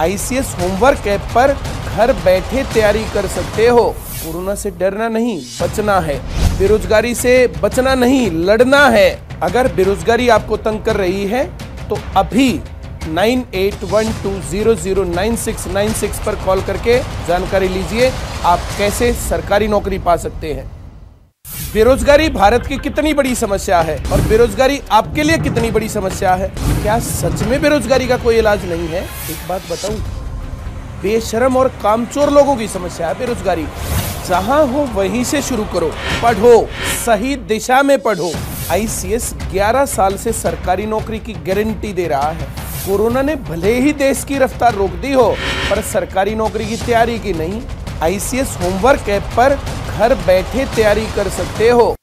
ICS homework app पर घर बैठे तैयारी कर सकते हो कोरोना से डरना नहीं बचना है बेरोजगारी से बचना नहीं लड़ना है अगर बेरोजगारी आपको तंग कर रही है तो अभी 9812009696 पर कॉल करके जानकारी लीजिए आप कैसे सरकारी नौकरी पा सकते हैं बेरोजगारी भारत की कितनी बड़ी समस्या है और बेरोजगारी आपके लिए कितनी बड़ी समस्या है क्या सच में बेरोजगारी का कोई इलाज नहीं है एक बात बताऊं बेशरम और कामचोर लोगों की समस्या है बेरोजगारी जहां हो वहीं से शुरू करो पढ़ो सही दिशा में पढ़ो आईसीएस 11 साल से सरकारी नौकरी की गारंटी दे रहा है कोरोना ने भले ही देश की रफ्तार रोक दी हो पर सरकारी नौकरी की तैयारी की नहीं आईसीएस होमवर्क ऐप पर घर बैठे तैयारी कर सकते हो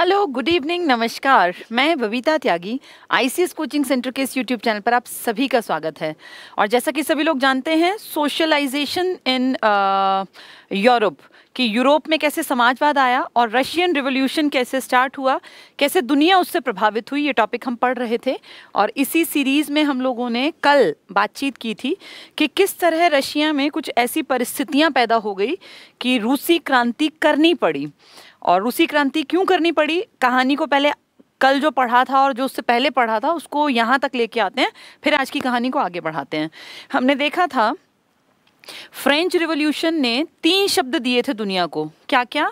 हेलो गुड इवनिंग नमस्कार मैं Babita Tyagi ICS coaching centre के इस यूट्यूब चैनल पर आप सभी का स्वागत है और जैसा कि सभी लोग जानते हैं सोशलाइजेशन इन यूरोप कि यूरोप में कैसे समाजवाद आया और रशियन रिवोल्यूशन कैसे स्टार्ट हुआ कैसे दुनिया उससे प्रभावित हुई ये टॉपिक हम पढ़ रहे थे और इसी सीरीज़ में हम लोगों ने कल बातचीत की थी कि किस तरह रशिया में कुछ ऐसी परिस्थितियाँ पैदा हो गई कि रूसी क्रांति करनी पड़ी और रूसी क्रांति क्यों करनी पड़ी कहानी को पहले कल जो पढ़ा था और जो उससे पहले पढ़ा था उसको यहाँ तक लेके आते हैं फिर आज की कहानी को आगे बढ़ाते हैं हमने देखा था फ्रेंच रिवोल्यूशन ने तीन शब्द दिए थे दुनिया को क्या क्या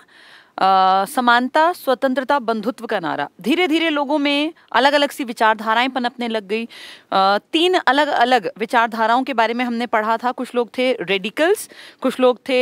समानता स्वतंत्रता बंधुत्व का नारा धीरे धीरे लोगों में अलग अलग सी विचारधाराएं पनपने लग गई तीन अलग अलग विचारधाराओं के बारे में हमने पढ़ा था कुछ लोग थे रेडिकल्स कुछ लोग थे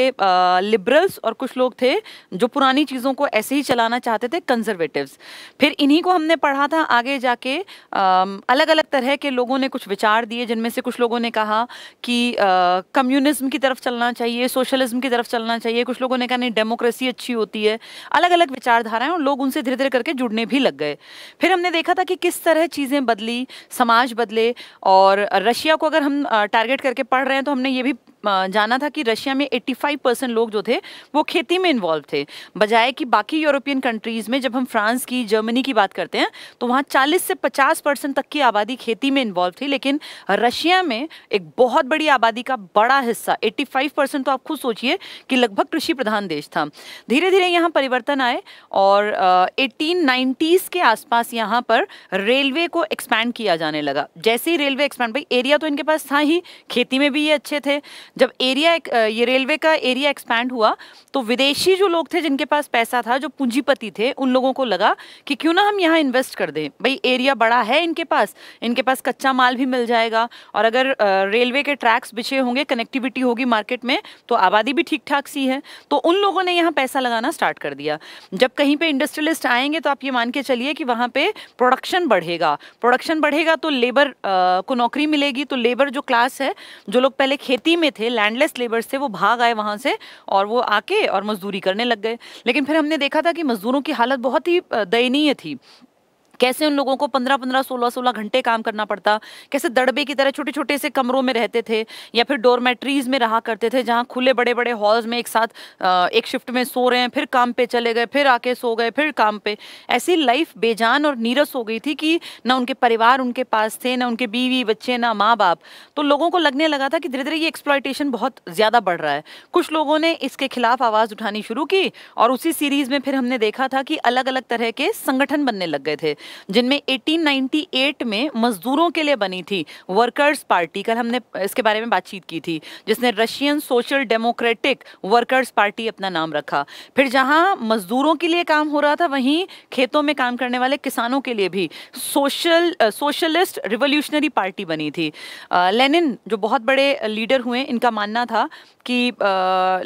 लिबरल्स और कुछ लोग थे जो पुरानी चीज़ों को ऐसे ही चलाना चाहते थे कंजर्वेटिव्स फिर इन्हीं को हमने पढ़ा था आगे जाके अलग अलग तरह के लोगों ने कुछ विचार दिए जिनमें से कुछ लोगों ने कहा कि कम्युनिज्म की तरफ चलना चाहिए सोशलिज्म की तरफ चलना चाहिए कुछ लोगों ने कहा नहीं डेमोक्रेसी अच्छी होती है अलग अलग विचारधाराएं और लोग उनसे धीरे धीरे करके जुड़ने भी लग गए फिर हमने देखा था कि किस तरह चीज़ें बदली समाज बदले और रशिया को अगर हम टारगेट करके पढ़ रहे हैं तो हमने ये भी जाना था कि रशिया में 85 परसेंट लोग जो थे वो खेती में इन्वॉल्व थे बजाय कि बाकी यूरोपियन कंट्रीज़ में जब हम फ्रांस की जर्मनी की बात करते हैं तो वहाँ 40 से 50 परसेंट तक की आबादी खेती में इन्वॉल्व थी लेकिन रशिया में एक बहुत बड़ी आबादी का बड़ा हिस्सा 85 परसेंट तो आप खुद सोचिए कि लगभग कृषि प्रधान देश था धीरे धीरे यहाँ परिवर्तन आए और एटीन नाइन्टीज़ के आसपास यहाँ पर रेलवे को एक्सपैंड किया जाने लगा जैसे ही रेलवे एक्सपैंड भाई एरिया तो इनके पास था ही खेती में भी ये अच्छे थे जब एरिया ये रेलवे का एरिया एक्सपैंड हुआ तो विदेशी जो लोग थे जिनके पास पैसा था जो पूंजीपति थे उन लोगों को लगा कि क्यों ना हम यहाँ इन्वेस्ट कर दें भाई एरिया बड़ा है इनके पास इनके पास कच्चा माल भी मिल जाएगा और अगर रेलवे के ट्रैक्स बिछे होंगे कनेक्टिविटी होगी मार्केट में तो आबादी भी ठीक ठाक सी है तो उन लोगों ने यहाँ पैसा लगाना स्टार्ट कर दिया जब कहीं पर इंडस्ट्रियलिस्ट आएंगे तो आप ये मान के चलिए कि वहाँ पर प्रोडक्शन बढ़ेगा प्रोडक्शन बढ़ेगा तो लेबर को नौकरी मिलेगी तो लेबर जो क्लास है जो लोग पहले खेती में थे थे लैंडलेस लेबर्स थे वो भाग आए वहाँ से और वो आके और मजदूरी करने लग गए लेकिन फिर हमने देखा था कि मजदूरों की हालत बहुत ही दयनीय थी कैसे उन लोगों को पंद्रह पंद्रह सोलह सोलह घंटे काम करना पड़ता कैसे दड़बे की तरह छोटे छोटे से कमरों में रहते थे या फिर डोरमेट्रीज में रहा करते थे जहाँ खुले बड़े बड़े हॉल्स में एक साथ एक शिफ्ट में सो रहे हैं फिर काम पे चले गए फिर आके सो गए फिर काम पे ऐसी लाइफ बेजान और नीरस हो गई थी कि ना उनके परिवार उनके पास थे ना उनके बीवी बच्चे ना माँ बाप तो लोगों को लगने लगा था कि धीरे धीरे ये एक्सप्लॉयटेशन बहुत ज़्यादा बढ़ रहा है कुछ लोगों ने इसके खिलाफ आवाज़ उठानी शुरू की और उसी सीरीज़ में फिर हमने देखा था कि अलग अलग तरह के संगठन बनने लग गए थे जिनमें 1898 में मजदूरों के लिए बनी थी वर्कर्स पार्टी कल हमने इसके बारे में बातचीत की थी जिसने Russian social democratic workers party अपना नाम रखा फिर जहां मजदूरों के लिए काम हो रहा था वहीं खेतों में काम करने वाले किसानों के लिए भी सोशल सोशलिस्ट रिवोल्यूशनरी पार्टी बनी थी लेनिन जो बहुत बड़े लीडर हुए इनका मानना था कि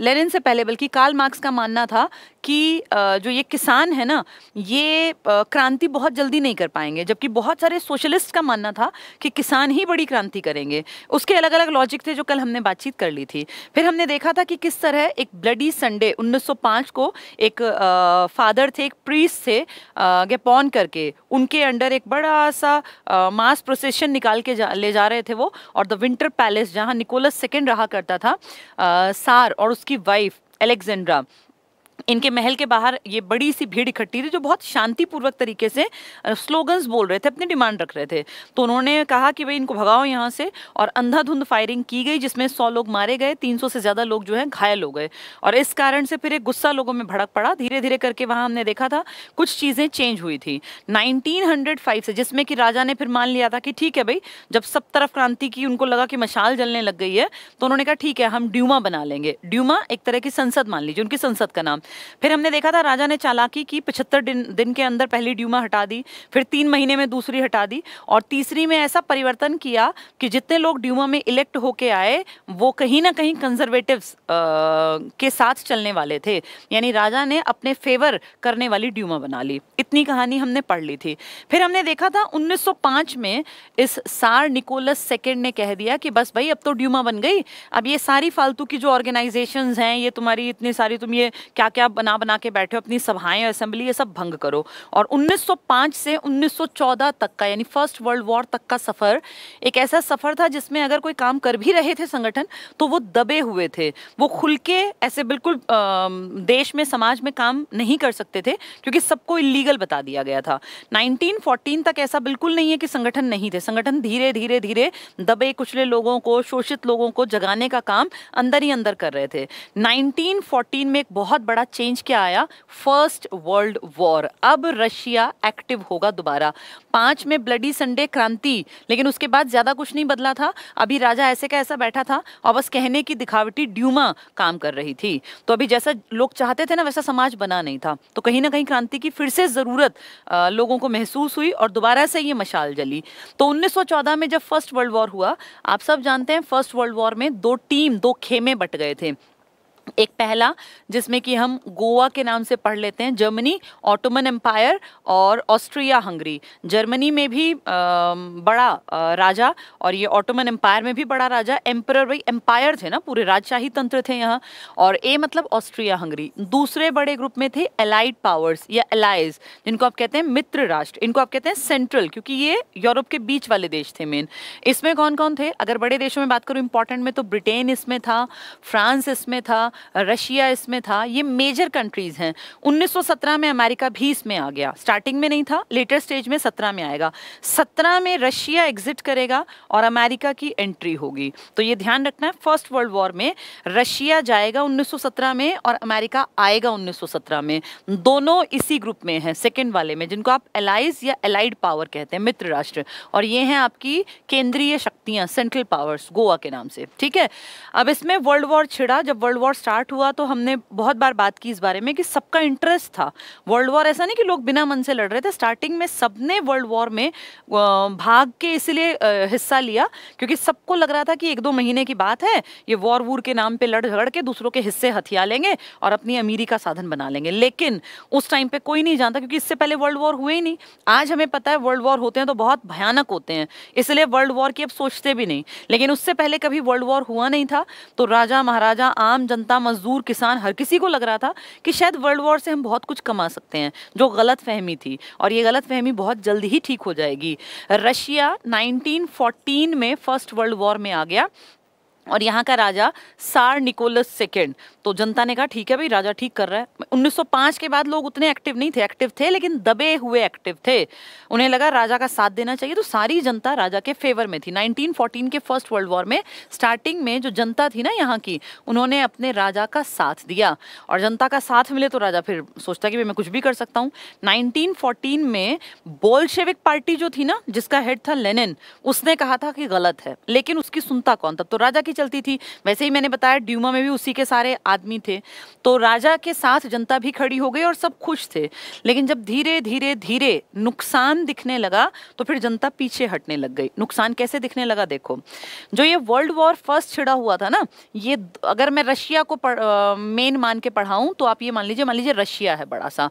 लेनिन से पहले बल्कि कार्ल मार्क्स का मानना था कि जो ये किसान है ना ये क्रांति बहुत जल्दी नहीं कर पाएंगे जबकि बहुत सारे सोशलिस्ट का मानना था कि किसान ही बड़ी क्रांति करेंगे उसके अलग अलग लॉजिक थे जो कल हमने बातचीत कर ली थी फिर हमने देखा था कि किस तरह एक ब्लडी संडे 1905 को एक फादर थे एक प्रीस थे गेपॉन करके उनके अंडर एक बड़ा सा मास प्रोसेशन निकाल के जा, ले जा रहे थे वो और द विंटर पैलेस जहाँ निकोलस सेकेंड रहा करता था सार और उसकी वाइफ एलेक्जेंड्रा इनके महल के बाहर ये बड़ी सी भीड़ इकट्ठी थी जो बहुत शांतिपूर्वक तरीके से स्लोगन्स बोल रहे थे अपनी डिमांड रख रहे थे तो उन्होंने कहा कि भाई इनको भगाओ यहाँ से और अंधाधुंध फायरिंग की गई जिसमें सौ लोग मारे गए तीन से ज़्यादा लोग जो है घायल हो गए और इस कारण से फिर एक गुस्सा लोगों में भड़क पड़ा धीरे धीरे करके वहाँ हमने देखा था कुछ चीज़ें चेंज हुई थी नाइनटीन से जिसमें कि राजा ने फिर मान लिया था कि ठीक है भाई जब सब तरफ क्रांति की उनको लगा कि मशाल जलने लग गई है तो उन्होंने कहा ठीक है हम ड्यूमा बना लेंगे ड्यूमा एक तरह की संसद मान लीजिए उनकी संसद का नाम फिर हमने देखा था राजा ने चालाकी की पिछहत्तर दिन दिन के अंदर पहली ड्यूमा हटा दी फिर तीन महीने में दूसरी हटा दी और तीसरी में ऐसा परिवर्तन किया कि जितने लोग ड्यूमा में इलेक्ट होके आए वो कहीं ना कहीं कंजर्वेटिव के साथ चलने वाले थे यानी राजा ने अपने फेवर करने वाली ड्यूमा बना ली इतनी कहानी हमने पढ़ ली थी फिर हमने देखा था 1905 में इस सार निकोलस सेकेंड ने कह दिया कि बस भाई अब तो ड्यूमा बन गई अब ये सारी फालतू की जो ऑर्गेनाइजेशन हैं ये तुम्हारी इतनी सारी तुम ये क्या क्या क्या बना बना के बैठे हो अपनी सभाएं असेंबली ये सब भंग करो और 1905 से 1914 तक का यानी फर्स्ट वर्ल्ड वॉर तक का सफ़र एक ऐसा सफ़र था जिसमें अगर कोई काम कर भी रहे थे संगठन तो वो दबे हुए थे वो खुल के ऐसे बिल्कुल देश में समाज में काम नहीं कर सकते थे क्योंकि सबको इलीगल बता दिया गया था नाइनटीन तक ऐसा बिल्कुल नहीं है कि संगठन नहीं थे संगठन धीरे धीरे धीरे दबे कुचले लोगों को शोषित लोगों को जगाने का काम अंदर ही अंदर कर रहे थे 1914 में एक बहुत बड़ा चेंज क्या आया फर्स्ट वर्ल्ड वॉर अब रशिया एक्टिव होगा दोबारा पांच में ब्लडी संडे क्रांति लेकिन उसके बाद ज़्यादा कुछ नहीं बदला था अभी राजा ऐसे का ऐसा बैठा था और बस कहने की दिखावटी ड्यूमा काम कर रही थी तो अभी जैसा लोग चाहते थे ना वैसा समाज बना नहीं था तो कहीं ना कहीं क्रांति की फिर से ज़रूरत लोगों को महसूस हुई और दोबारा से ये मशाल जली तो उन्नीस में जब फर्स्ट वर्ल्ड वॉर हुआ आप सब जानते हैं फर्स्ट वर्ल्ड वॉर में दो टीम दो खेमे बट गए थे एक पहला जिसमें कि हम गोवा के नाम से पढ़ लेते हैं जर्मनी ऑटोमन एम्पायर और ऑस्ट्रिया हंगरी जर्मनी में भी आ, बड़ा आ, राजा और ये ऑटोमन एम्पायर में भी बड़ा राजा एम्पर भाई एम्पायर थे ना पूरे राजशाही तंत्र थे यहाँ और ए मतलब ऑस्ट्रिया हंगरी दूसरे बड़े ग्रुप में थे एलाइड पावर्स या एलाइज जिनको आप कहते हैं मित्र राष्ट्र इनको आप कहते हैं सेंट्रल क्योंकि ये यूरोप के बीच वाले देश थे मेन इसमें कौन कौन थे अगर बड़े देशों में बात करूँ इंपॉर्टेंट में तो ब्रिटेन इसमें था फ्रांस इसमें था रशिया इसमें था ये मेजर कंट्रीज़ हैं 1917 में अमेरिका भी इसमें आ गया स्टार्टिंग में नहीं था लेटर स्टेज में 17 में आएगा 17 में रशिया एग्जिट करेगा और अमेरिका की एंट्री होगी तो ये ध्यान रखना है फर्स्ट वर्ल्ड वॉर में रशिया जाएगा उन्नीस में और अमेरिका आएगा उन्नीस में दोनों इसी ग्रुप में है सेकेंड वाले में जिनको आप एलाइज या एलाइड पावर कहते हैं मित्र राष्ट्र और ये हैं आपकी केंद्रीय शक्तियां सेंट्रल पावर्स गोवा के नाम से ठीक है अब इसमें वर्ल्ड वॉर छिड़ा जब वर्ल्ड वॉर स्टार्ट स्टार्ट हुआ तो हमने बहुत बार बात की इस बारे में कि सबका इंटरेस्ट था वर्ल्ड वॉर ऐसा नहीं कि लोग बिना मन से लड़ रहे थे स्टार्टिंग में सबने वर्ल्ड वॉर में भाग के इसलिए हिस्सा लिया क्योंकि सबको लग रहा था कि एक दो महीने की बात है ये वॉर वूर के नाम पर लड़ झगड़ के दूसरों के हिस्से हथिया लेंगे और अपनी अमीरी का साधन बना लेंगे लेकिन उस टाइम पर कोई नहीं जानता क्योंकि इससे पहले वर्ल्ड वॉर हुए ही नहीं आज हमें पता है वर्ल्ड वॉर होते हैं तो बहुत भयानक होते हैं इसलिए वर्ल्ड वॉर की अब सोचते भी नहीं लेकिन उससे पहले कभी वर्ल्ड वॉर हुआ नहीं था तो राजा महाराजा आम जनता मजदूर किसान हर किसी को लग रहा था कि शायद वर्ल्ड वॉर से हम बहुत कुछ कमा सकते हैं जो गलत फहमी थी और ये गलत फहमी बहुत जल्द ही ठीक हो जाएगी रशिया 1914 में फर्स्ट वर्ल्ड वॉर में आ गया और यहाँ का राजा सार निकोलस सेकेंड तो जनता ने कहा ठीक है भाई राजा ठीक कर रहा है 1905 के बाद लोग उतने एक्टिव नहीं थे एक्टिव थे लेकिन दबे हुए एक्टिव थे उन्हें लगा राजा का साथ देना चाहिए तो सारी जनता राजा के फेवर में थी 1914 के फर्स्ट वर्ल्ड वॉर में स्टार्टिंग में जो जनता थी ना यहाँ की उन्होंने अपने राजा का साथ दिया और जनता का साथ मिले तो राजा फिर सोचता कि मैं कुछ भी कर सकता हूँ नाइनटीन में बोलशेविक पार्टी जो थी ना जिसका हेड था लेनिन उसने कहा था कि गलत है लेकिन उसकी सुनता कौन तब तो राजा की चलती थी वैसे ही मैंने बताया ड्यूमा में भी उसी के सारे आदमी थे तो राजा के साथ जनता भी खड़ी हो गई और सब खुश थे लेकिन जब धीरे धीरे धीरे नुकसान दिखने लगा तो फिर जनता पीछे हटने लग गई नुकसान कैसे दिखने लगा देखो जो ये वर्ल्ड वॉर फर्स्ट छिड़ा हुआ था ना ये अगर मैं रशिया को मेन मान के पढ़ाऊँ तो आप ये मान लीजिए मान लीजिए रशिया है बड़ा सा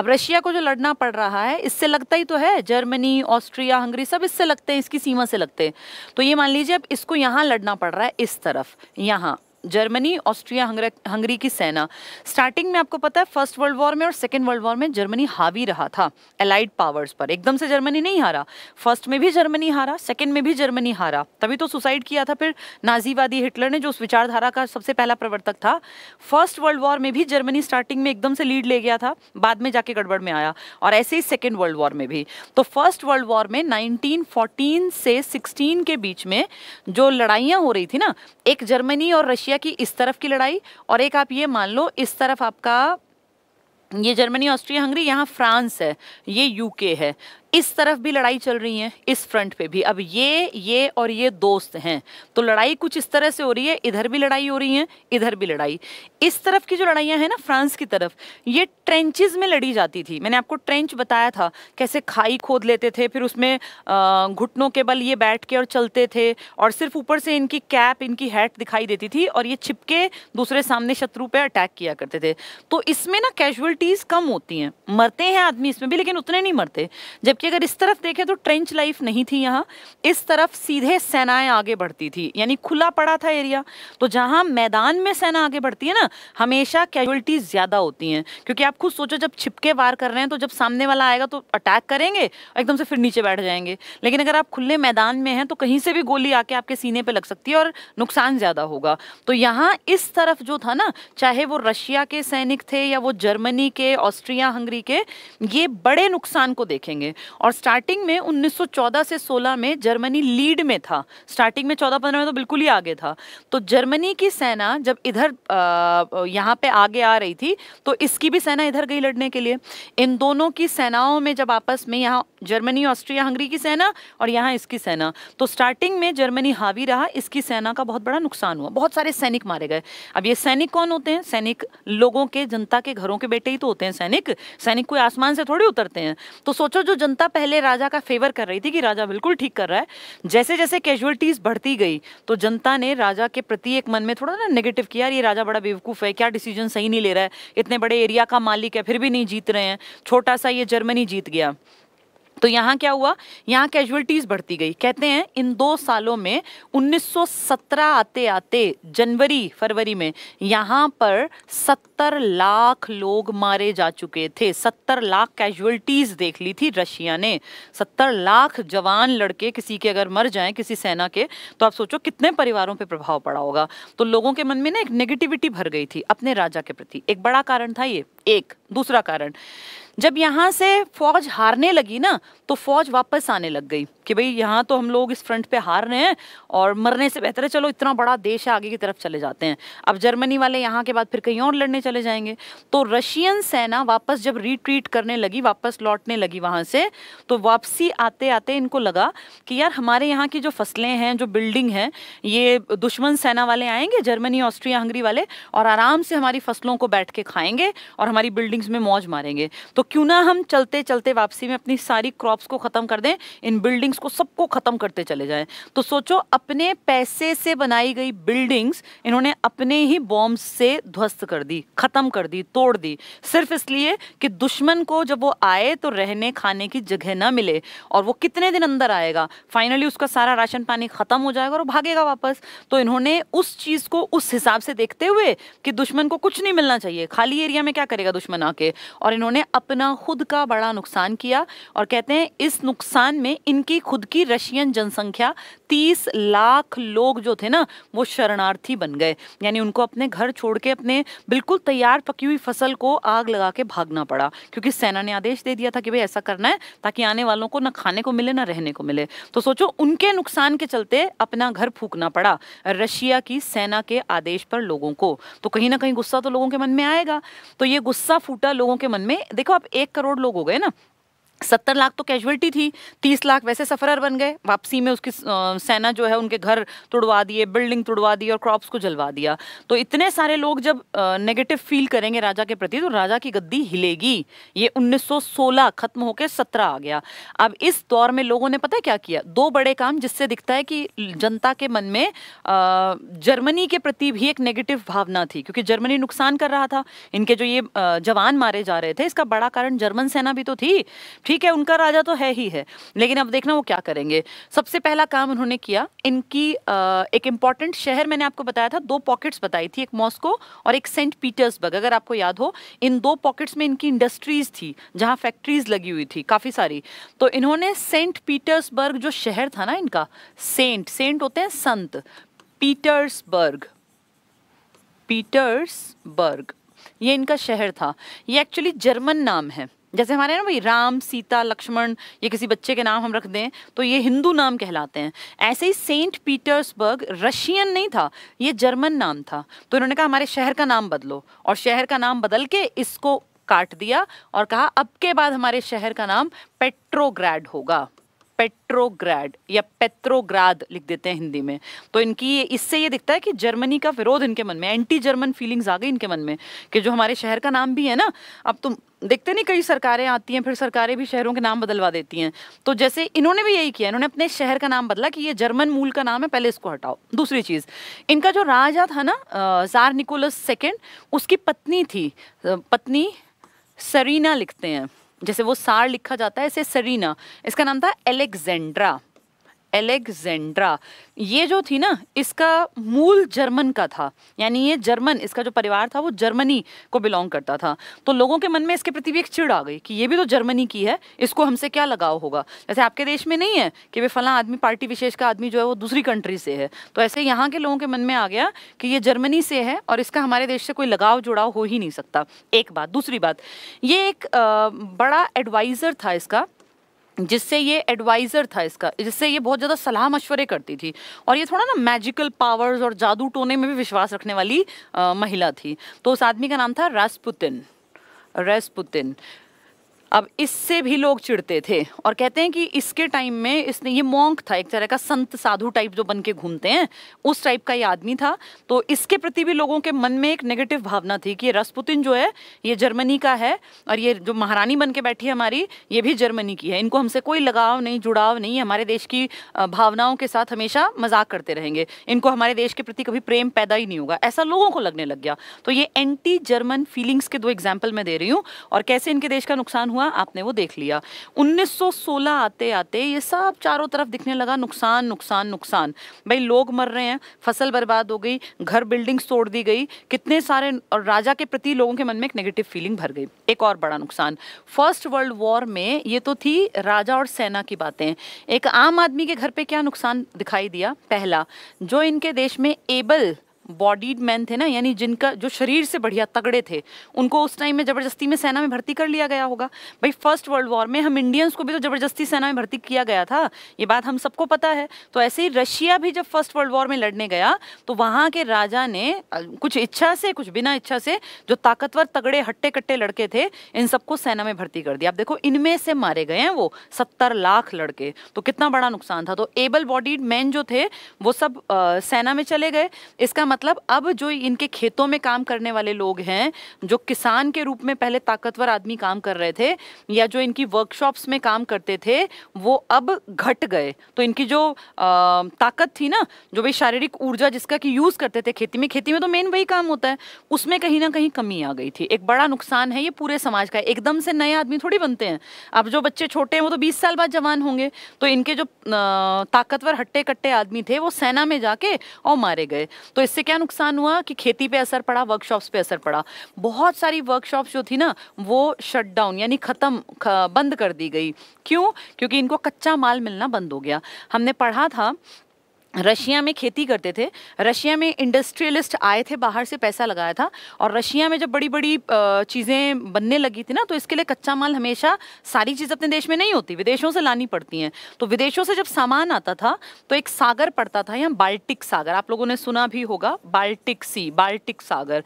अब रशिया को जो लड़ना पड़ रहा है इससे लगता ही तो है जर्मनी ऑस्ट्रिया हंगरी सब इससे लगते हैं इसकी सीमा से लगते हैं तो ये मान लीजिए अब इसको यहाँ लड़ना पड़ रहा है इस तरफ यहाँ जर्मनी ऑस्ट्रिया हंगरी की सेना स्टार्टिंग में आपको पता है फर्स्ट वर्ल्ड वॉर में और सेकेंड वर्ल्ड वॉर में जर्मनी हावी रहा था एलाइड पावर्स पर एकदम से जर्मनी नहीं हारा फर्स्ट में भी जर्मनी हारा सेकेंड में भी जर्मनी हारा तभी तो सुसाइड किया था फिर नाजीवादी हिटलर ने जो उस विचारधारा का सबसे पहला प्रवर्तक था फर्स्ट वर्ल्ड वॉर में भी जर्मनी स्टार्टिंग में एकदम से लीड ले गया था बाद में जाके गड़बड़ में आया और ऐसे ही सेकेंड वर्ल्ड वॉर में भी तो फर्स्ट वर्ल्ड वॉर में नाइनटीन से सिक्सटीन के बीच में जो लड़ाइयाँ हो रही थी ना एक जर्मनी और रशिया रशिया की इस तरफ की लड़ाई और एक आप ये मान लो इस तरफ आपका ये जर्मनी ऑस्ट्रिया हंगरी यहाँ फ्रांस है ये यूके है इस तरफ भी लड़ाई चल रही है इस फ्रंट पे भी अब ये ये और ये दोस्त हैं तो लड़ाई कुछ इस तरह से हो रही है इधर भी लड़ाई हो रही है इधर भी लड़ाई इस तरफ की जो लड़ाइयाँ हैं ना फ्रांस की तरफ ये ट्रेंचेस में लड़ी जाती थी मैंने आपको ट्रेंच बताया था कैसे खाई खोद लेते थे फिर उसमें घुटनों के बल ये बैठ के और चलते थे और सिर्फ ऊपर से इनकी कैप इनकी हैट दिखाई देती थी और ये छिपके दूसरे सामने शत्रु पर अटैक किया करते थे तो इसमें ना कैजुअलिटीज़ कम होती हैं मरते हैं आदमी इसमें भी लेकिन उतने नहीं मरते जबकि क्योंकि अगर इस तरफ देखें तो ट्रेंच लाइफ नहीं थी यहाँ इस तरफ सीधे सेनाएं आगे बढ़ती थी यानी खुला पड़ा था एरिया तो जहाँ मैदान में सेना आगे बढ़ती है ना हमेशा कैजुअलिटीज ज़्यादा होती हैं क्योंकि आप खुद सोचो जब छिपके वार कर रहे हैं तो जब सामने वाला आएगा तो अटैक करेंगे एकदम से फिर नीचे बैठ जाएंगे लेकिन अगर आप खुले मैदान में हैं तो कहीं से भी गोली आके आपके सीने पर लग सकती है और नुकसान ज़्यादा होगा तो यहाँ इस तरफ जो था ना चाहे वो रशिया के सैनिक थे या वो जर्मनी के ऑस्ट्रिया हंगरी के ये बड़े नुकसान को देखेंगे और स्टार्टिंग में 1914 से 16 में जर्मनी लीड में था स्टार्टिंग में 14-15 में तो बिल्कुल ही आगे था तो जर्मनी की सेना जब इधर यहाँ पे आगे आ रही थी तो इसकी भी सेना इधर गई लड़ने के लिए इन दोनों की सेनाओं में जब आपस में यहाँ जर्मनी ऑस्ट्रिया हंगरी की सेना और यहाँ इसकी सेना तो स्टार्टिंग में जर्मनी हावी रहा इसकी सेना का बहुत बड़ा नुकसान हुआ बहुत सारे सैनिक मारे गए अब ये सैनिक कौन होते हैं सैनिक लोगों के जनता के घरों के बेटे ही तो होते हैं सैनिक सैनिक कोई आसमान से थोड़े उतरते हैं तो सोचो जो जनता जनता पहले राजा का फेवर कर रही थी कि राजा बिल्कुल ठीक कर रहा है जैसे जैसे कैजुअलिटीज बढ़ती गई तो जनता ने राजा के प्रति एक मन में थोड़ा ना नेगेटिव किया ये राजा बड़ा बेवकूफ़ है क्या डिसीजन सही नहीं ले रहा है इतने बड़े एरिया का मालिक है फिर भी नहीं जीत रहे हैं छोटा सा ये जर्मनी जीत गया तो यहाँ क्या हुआ यहाँ कैजुअलिटीज़ बढ़ती गई कहते हैं इन दो सालों में 1917 आते आते जनवरी फरवरी में यहाँ पर 70 लाख लोग मारे जा चुके थे 70 लाख कैजुअलिटीज़ देख ली थी रशिया ने 70 लाख जवान लड़के किसी के अगर मर जाएं किसी सेना के तो आप सोचो कितने परिवारों पर प्रभाव पड़ा होगा तो लोगों के मन में ना एक नेगेटिविटी भर गई थी अपने राजा के प्रति एक बड़ा कारण था ये एक दूसरा कारण जब यहाँ से फौज हारने लगी ना तो फौज वापस आने लग गई कि भाई यहाँ तो हम लोग इस फ्रंट पे हार रहे हैं और मरने से बेहतर है चलो इतना बड़ा देश है आगे की तरफ चले जाते हैं अब जर्मनी वाले यहाँ के बाद फिर कहीं और लड़ने चले जाएंगे तो रशियन सेना वापस जब रिट्रीट करने लगी वापस लौटने लगी वहाँ से तो वापसी आते आते इनको लगा कि यार हमारे यहाँ की जो फसलें हैं जो बिल्डिंग है ये दुश्मन सेना वाले आएंगे जर्मनी ऑस्ट्रिया हंगरी वाले और आराम से हमारी फसलों को बैठ के खाएंगे और हमारी बिल्डिंग्स में मौज मारेंगे तो क्यों ना हम चलते चलते वापसी में अपनी सारी क्रॉप शॉप्स को ख़त्म कर दें इन बिल्डिंग्स को सबको ख़त्म करते चले जाएं तो सोचो अपने पैसे से बनाई गई बिल्डिंग्स इन्होंने अपने ही बॉम्ब से ध्वस्त कर दी ख़त्म कर दी तोड़ दी सिर्फ इसलिए कि दुश्मन को जब वो आए तो रहने खाने की जगह ना मिले और वो कितने दिन अंदर आएगा फाइनली उसका सारा राशन पानी ख़त्म हो जाएगा और भागेगा वापस तो इन्होंने उस चीज़ को उस हिसाब से देखते हुए कि दुश्मन को कुछ नहीं मिलना चाहिए खाली एरिया में क्या करेगा दुश्मन आके और इन्होंने अपना खुद का बड़ा नुकसान किया और कहते हैं इस नुकसान में इनकी खुद की रशियन जनसंख्या तीस लाख लोग जो थे ना वो शरणार्थी बन गए यानी उनको अपने घर छोड़ के अपने बिल्कुल तैयार पकी हुई फसल को आग लगा के भागना पड़ा क्योंकि सेना ने आदेश दे दिया था कि भाई ऐसा करना है ताकि आने वालों को ना खाने को मिले ना रहने को मिले तो सोचो उनके नुकसान के चलते अपना घर फूकना पड़ा रशिया की सेना के आदेश पर लोगों को तो कहीं ना कहीं गुस्सा तो लोगों के मन में आएगा तो ये गुस्सा फूटा लोगों के मन में देखो आप एक करोड़ लोग हो गए ना सत्तर लाख तो कैजुअलिटी थी तीस लाख वैसे सफरर बन गए वापसी में उसकी सेना जो है उनके घर तुड़वा दिए बिल्डिंग तुड़वा दी और क्रॉप्स को जलवा दिया तो इतने सारे लोग जब नेगेटिव फील करेंगे राजा के प्रति तो राजा की गद्दी हिलेगी ये 1916 खत्म होकर सत्रह आ गया अब इस दौर में लोगों ने पता है क्या किया दो बड़े काम जिससे दिखता है कि जनता के मन में जर्मनी के प्रति भी एक नेगेटिव भावना थी क्योंकि जर्मनी नुकसान कर रहा था इनके जो ये जवान मारे जा रहे थे इसका बड़ा कारण जर्मन सेना भी तो थी ठीक है उनका राजा तो है ही है लेकिन अब देखना वो क्या करेंगे सबसे पहला काम उन्होंने किया इनकी आ, एक इंपॉर्टेंट शहर मैंने आपको बताया था दो पॉकेट्स बताई थी एक मॉस्को और एक सेंट पीटर्सबर्ग अगर आपको याद हो इन दो पॉकेट्स में इनकी इंडस्ट्रीज थी जहाँ फैक्ट्रीज लगी हुई थी काफ़ी सारी तो इन्होंने सेंट पीटर्सबर्ग जो शहर था ना इनका सेंट सेंट होते हैं संत पीटर्सबर्ग पीटर्सबर्ग ये इनका शहर था ये एक्चुअली जर्मन नाम है जैसे हमारे ना भाई राम सीता लक्ष्मण ये किसी बच्चे के नाम हम रख दें तो ये हिंदू नाम कहलाते हैं ऐसे ही सेंट पीटर्सबर्ग रशियन नहीं था ये जर्मन नाम था तो इन्होंने कहा हमारे शहर का नाम बदलो और शहर का नाम बदल के इसको काट दिया और कहा अब के बाद हमारे शहर का नाम पेट्रोग्रैड होगा पेट्रोग्राड या पेट्रोग्राद लिख देते हैं हिंदी में तो इनकी इससे ये दिखता है कि जर्मनी का विरोध इनके मन में एंटी जर्मन फीलिंग्स आ गई इनके मन में कि जो हमारे शहर का नाम भी है ना अब तुम देखते नहीं कई सरकारें आती हैं फिर सरकारें भी शहरों के नाम बदलवा देती हैं तो जैसे इन्होंने भी यही किया इन्होंने अपने शहर का नाम बदला कि ये जर्मन मूल का नाम है पहले इसको हटाओ दूसरी चीज़ इनका जो राजा था ना जार निकोलस सेकेंड उसकी पत्नी थी पत्नी सरीना लिखते हैं जैसे वो सार लिखा जाता है ऐसे सरीना इसका नाम था एलेक्जेंड्रा एलेक्जेंड्रा ये जो थी ना इसका मूल जर्मन का था यानी ये जर्मन इसका जो परिवार था वो जर्मनी को बिलोंग करता था तो लोगों के मन में इसके प्रति भी एक चिड़ आ गई कि ये भी तो जर्मनी की है इसको हमसे क्या लगाव होगा जैसे आपके देश में नहीं है कि वे फला आदमी पार्टी विशेष का आदमी जो है वो दूसरी कंट्री से है तो ऐसे यहाँ के लोगों के मन में आ गया कि ये जर्मनी से है और इसका हमारे देश से कोई लगाव जुड़ाव हो ही नहीं सकता एक बात दूसरी बात ये एक बड़ा एडवाइज़र था इसका जिससे ये एडवाइज़र था इसका जिससे ये बहुत ज़्यादा सलाह मशवरे करती थी और ये थोड़ा ना मैजिकल पावर्स और जादू टोने में भी विश्वास रखने वाली आ, महिला थी तो उस आदमी का नाम था रासपुतिन रेसपुतिन अब इससे भी लोग चिढ़ते थे और कहते हैं कि इसके टाइम में इसने ये मोंक था एक तरह का संत साधु टाइप जो बन के घूमते हैं उस टाइप का ये आदमी था तो इसके प्रति भी लोगों के मन में एक नेगेटिव भावना थी कि ये रसपुतिन जो है ये जर्मनी का है और ये जो महारानी बन के बैठी है हमारी ये भी जर्मनी की है इनको हमसे कोई लगाव नहीं जुड़ाव नहीं हमारे देश की भावनाओं के साथ हमेशा मजाक करते रहेंगे इनको हमारे देश के प्रति कभी प्रेम पैदा ही नहीं होगा ऐसा लोगों को लगने लग गया तो ये एंटी जर्मन फीलिंग्स के दो एग्जाम्पल मैं दे रही हूँ और कैसे इनके देश का नुकसान हुआ हुआ आपने वो देख लिया 1916 आते आते ये सब चारों तरफ दिखने लगा नुकसान नुकसान नुकसान भाई लोग मर रहे हैं फसल बर्बाद हो गई घर बिल्डिंग्स तोड़ दी गई कितने सारे और राजा के प्रति लोगों के मन में एक नेगेटिव फीलिंग भर गई एक और बड़ा नुकसान फर्स्ट वर्ल्ड वॉर में ये तो थी राजा और सेना की बातें एक आम आदमी के घर पे क्या नुकसान दिखाई दिया पहला जो इनके देश में एबल बॉडीड मैन थे ना यानी जिनका जो शरीर से बढ़िया तगड़े थे उनको उस टाइम में ज़बरदस्ती में सेना में भर्ती कर लिया गया होगा भाई फर्स्ट वर्ल्ड वॉर में हम इंडियंस को भी तो ज़बरदस्ती सेना में भर्ती किया गया था ये बात हम सबको पता है तो ऐसे ही रशिया भी जब फर्स्ट वर्ल्ड वॉर में लड़ने गया तो वहाँ के राजा ने कुछ इच्छा से कुछ बिना इच्छा से जो ताकतवर तगड़े हट्टे कट्टे लड़के थे इन सबको सेना में भर्ती कर दिया आप देखो इनमें से मारे गए हैं वो सत्तर लाख लड़के तो कितना बड़ा नुकसान था तो एबल बॉडीड मैन जो थे वो सब सेना में चले गए इसका मतलब अब जो इनके खेतों में काम करने वाले लोग हैं जो किसान के रूप में पहले ताकतवर आदमी काम कर रहे थे या जो इनकी वर्कशॉप्स में काम करते थे वो अब घट गए तो इनकी जो आ, ताकत थी ना जो भाई शारीरिक ऊर्जा जिसका कि यूज़ करते थे खेती में खेती में तो मेन वही काम होता है उसमें कहीं ना कहीं कमी आ गई थी एक बड़ा नुकसान है ये पूरे समाज का एकदम से नए आदमी थोड़ी बनते हैं अब जो बच्चे छोटे हैं वो तो बीस साल बाद जवान होंगे तो इनके जो ताकतवर हट्टे कट्टे आदमी थे वो सेना में जाके और मारे गए तो इससे उससे क्या नुकसान हुआ कि खेती पे असर पड़ा वर्कशॉप्स पे असर पड़ा बहुत सारी वर्कशॉप्स जो थी ना वो शट डाउन यानी ख़त्म बंद कर दी गई क्यों क्योंकि इनको कच्चा माल मिलना बंद हो गया हमने पढ़ा था रशिया में खेती करते थे रशिया में इंडस्ट्रियलिस्ट आए थे बाहर से पैसा लगाया था और रशिया में जब बड़ी बड़ी चीज़ें बनने लगी थी ना तो इसके लिए कच्चा माल हमेशा सारी चीज़ अपने देश में नहीं होती विदेशों से लानी पड़ती हैं तो विदेशों से जब सामान आता था तो एक सागर पड़ता था यहाँ बाल्टिक सागर आप लोगों ने सुना भी होगा बाल्टिक सी बाल्टिक सागर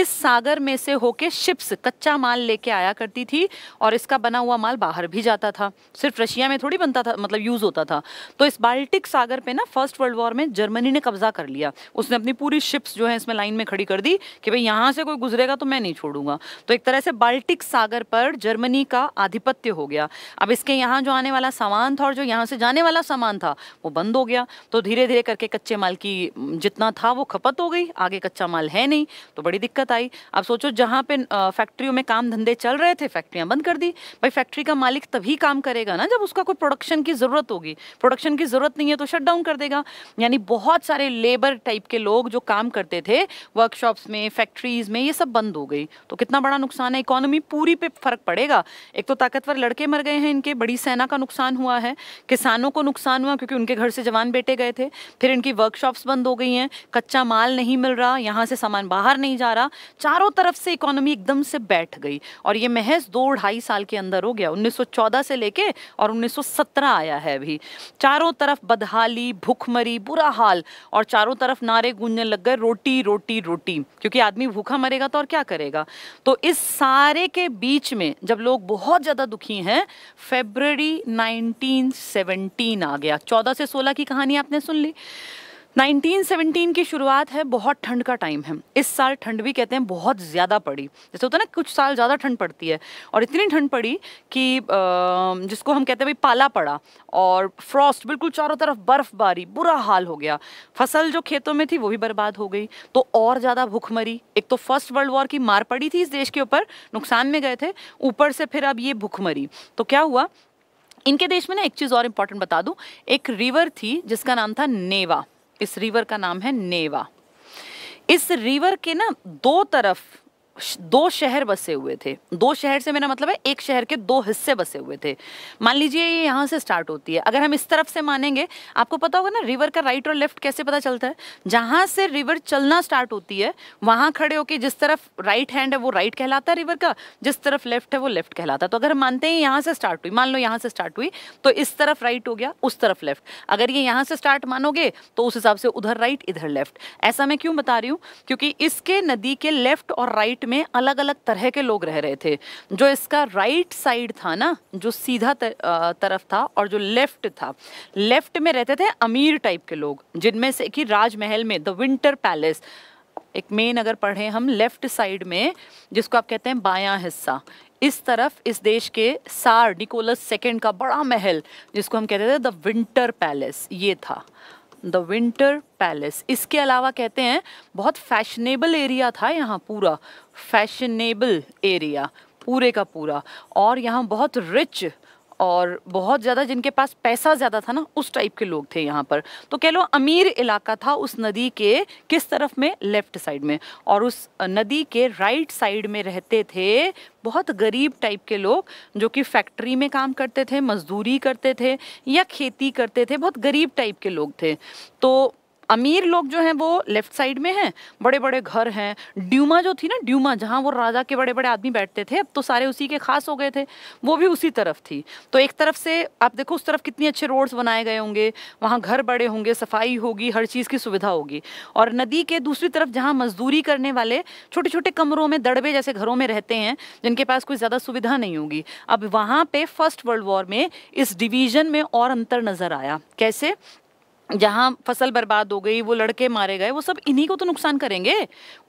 इस सागर में से होके शिप्स कच्चा माल लेके आया करती थी और इसका बना हुआ माल बाहर भी जाता था सिर्फ रशिया में थोड़ी बनता था मतलब यूज़ होता था तो इस बाल्टिक सागर पर ना फर्स्ट वर्ल्ड वॉर में जर्मनी ने कब्जा कर लिया उसने अपनी पूरी शिप्स जो है इसमें लाइन में खड़ी कर दी कि भाई यहाँ से कोई गुजरेगा तो मैं नहीं छोड़ूंगा तो एक तरह से बाल्टिक सागर पर जर्मनी का आधिपत्य हो गया अब इसके यहाँ जो आने वाला सामान था और जो यहाँ से जाने वाला सामान था वो बंद हो गया तो धीरे धीरे करके कच्चे माल की जितना था वो खपत हो गई आगे कच्चा माल है नहीं तो बड़ी दिक्कत आई अब सोचो जहाँ पे फैक्ट्रियों में काम धंधे चल रहे थे फैक्ट्रियाँ बंद कर दी भाई फैक्ट्री का मालिक तभी काम करेगा ना जब उसका कोई प्रोडक्शन की ज़रूरत होगी प्रोडक्शन की ज़रूरत नहीं है तो शट डाउन कर देगा यानी बहुत सारे लेबर टाइप के लोग जो काम करते थे वर्कशॉप्स में फैक्ट्रीज में ये सब बंद हो गई तो कितना बड़ा नुकसान है इकोनॉमी पूरी पे फर्क पड़ेगा एक तो ताकतवर लड़के मर गए हैं इनके बड़ी सेना का नुकसान हुआ है किसानों को नुकसान हुआ क्योंकि उनके घर से जवान बेटे गए थे फिर इनकी वर्कशॉप्स बंद हो गई हैं कच्चा माल नहीं मिल रहा यहाँ से सामान बाहर नहीं जा रहा चारों तरफ से इकोनॉमी एकदम से बैठ गई और ये महज दो ढाई साल के अंदर हो गया 1914 से लेके और 1917 आया है अभी चारों तरफ बदहाली भूखमरी गरीब बुरा हाल और चारों तरफ नारे गूंजने लग गए रोटी रोटी रोटी क्योंकि आदमी भूखा मरेगा तो और क्या करेगा तो इस सारे के बीच में जब लोग बहुत ज़्यादा दुखी हैं फेबररी 1917 आ गया 14 से 16 की कहानी आपने सुन ली 1917 की शुरुआत है बहुत ठंड का टाइम है इस साल ठंड भी कहते हैं बहुत ज़्यादा पड़ी जैसे होता है ना कुछ साल ज़्यादा ठंड पड़ती है और इतनी ठंड पड़ी कि जिसको हम कहते हैं भाई पाला पड़ा और फ्रॉस्ट बिल्कुल चारों तरफ बर्फबारी बुरा हाल हो गया फसल जो खेतों में थी वो भी बर्बाद हो गई तो और ज़्यादा भूखमरी एक तो फर्स्ट वर्ल्ड वॉर की मार पड़ी थी इस देश के ऊपर नुकसान में गए थे ऊपर से फिर अब ये मरी तो क्या हुआ इनके देश में ना एक चीज़ और इम्पॉर्टेंट बता दूँ एक रिवर थी जिसका नाम था नेवा इस रिवर का नाम है नेवा इस रिवर के ना दो तरफ दो शहर बसे हुए थे दो शहर से मेरा मतलब है एक शहर के दो हिस्से बसे हुए थे मान लीजिए ये यहाँ से स्टार्ट होती है अगर हम इस तरफ से मानेंगे आपको पता होगा ना रिवर का राइट और लेफ्ट कैसे पता चलता है जहाँ से रिवर चलना स्टार्ट होती है वहाँ खड़े होकर जिस तरफ राइट हैंड है वो राइट कहलाता है रिवर का जिस तरफ लेफ्ट है वो लेफ्ट कहलाता है तो अगर हम मानते हैं यहाँ से स्टार्ट हुई मान लो यहाँ से स्टार्ट हुई तो इस तरफ राइट हो गया उस तरफ लेफ्ट अगर ये यहाँ से स्टार्ट मानोगे तो उस हिसाब से उधर राइट इधर लेफ्ट ऐसा मैं क्यों बता रही हूँ क्योंकि इसके नदी के लेफ्ट और राइट में अलग अलग तरह के लोग रह रहे थे जो इसका राइट साइड था ना जो सीधा तर, तरफ था और जो लेफ्ट था लेफ्ट में रहते थे अमीर टाइप के लोग जिनमें से कि राजमहल में द विंटर पैलेस एक मेन अगर पढ़े हम लेफ्ट साइड में जिसको आप कहते हैं बाया हिस्सा इस तरफ इस देश के सार निकोलस सेकेंड का बड़ा महल जिसको हम कहते थे द विंटर पैलेस ये था द विंटर पैलेस इसके अलावा कहते हैं बहुत फैशनेबल एरिया था यहाँ पूरा फैशनेबल एरिया पूरे का पूरा और यहाँ बहुत रिच और बहुत ज़्यादा जिनके पास पैसा ज़्यादा था ना उस टाइप के लोग थे यहाँ पर तो कह लो अमीर इलाका था उस नदी के किस तरफ में लेफ्ट साइड में और उस नदी के राइट साइड में रहते थे बहुत गरीब टाइप के लोग जो कि फैक्ट्री में काम करते थे मजदूरी करते थे या खेती करते थे बहुत गरीब टाइप के लोग थे तो अमीर लोग जो हैं वो लेफ्ट साइड में हैं बड़े बड़े घर हैं ड्यूमा जो थी ना ड्यूमा जहाँ वो राजा के बड़े बड़े आदमी बैठते थे अब तो सारे उसी के खास हो गए थे वो भी उसी तरफ थी तो एक तरफ से आप देखो उस तरफ कितने अच्छे रोड्स बनाए गए होंगे वहाँ घर बड़े होंगे सफाई होगी हर चीज़ की सुविधा होगी और नदी के दूसरी तरफ जहाँ मजदूरी करने वाले छोटे छोटे कमरों में दड़बे जैसे घरों में रहते हैं जिनके पास कोई ज़्यादा सुविधा नहीं होगी अब वहाँ पे फर्स्ट वर्ल्ड वॉर में इस डिवीज़न में और अंतर नज़र आया कैसे जहाँ फसल बर्बाद हो गई वो लड़के मारे गए वो सब इन्हीं को तो नुकसान करेंगे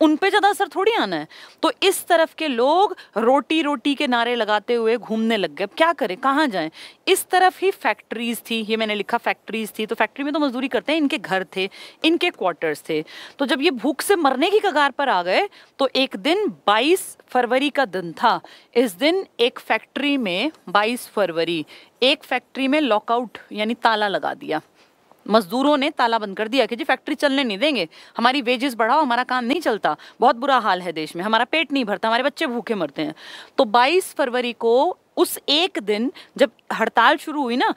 उन पे ज़्यादा असर थोड़ी आना है तो इस तरफ के लोग रोटी रोटी के नारे लगाते हुए घूमने लग गए अब क्या करें कहाँ जाएं इस तरफ ही फैक्ट्रीज थी ये मैंने लिखा फैक्ट्रीज थी तो फैक्ट्री में तो मजदूरी करते हैं इनके घर थे इनके क्वार्टर्स थे तो जब ये भूख से मरने की कगार पर आ गए तो एक दिन बाईस फरवरी का दिन था इस दिन एक फैक्ट्री में बाईस फरवरी एक फैक्ट्री में लॉकआउट यानी ताला लगा दिया मजदूरों ने ताला बंद कर दिया कि जी फैक्ट्री चलने नहीं देंगे हमारी वेजेस बढ़ाओ हमारा काम नहीं चलता बहुत बुरा हाल है देश में हमारा पेट नहीं भरता हमारे बच्चे भूखे मरते हैं तो बाईस फरवरी को उस एक दिन जब हड़ताल शुरू हुई ना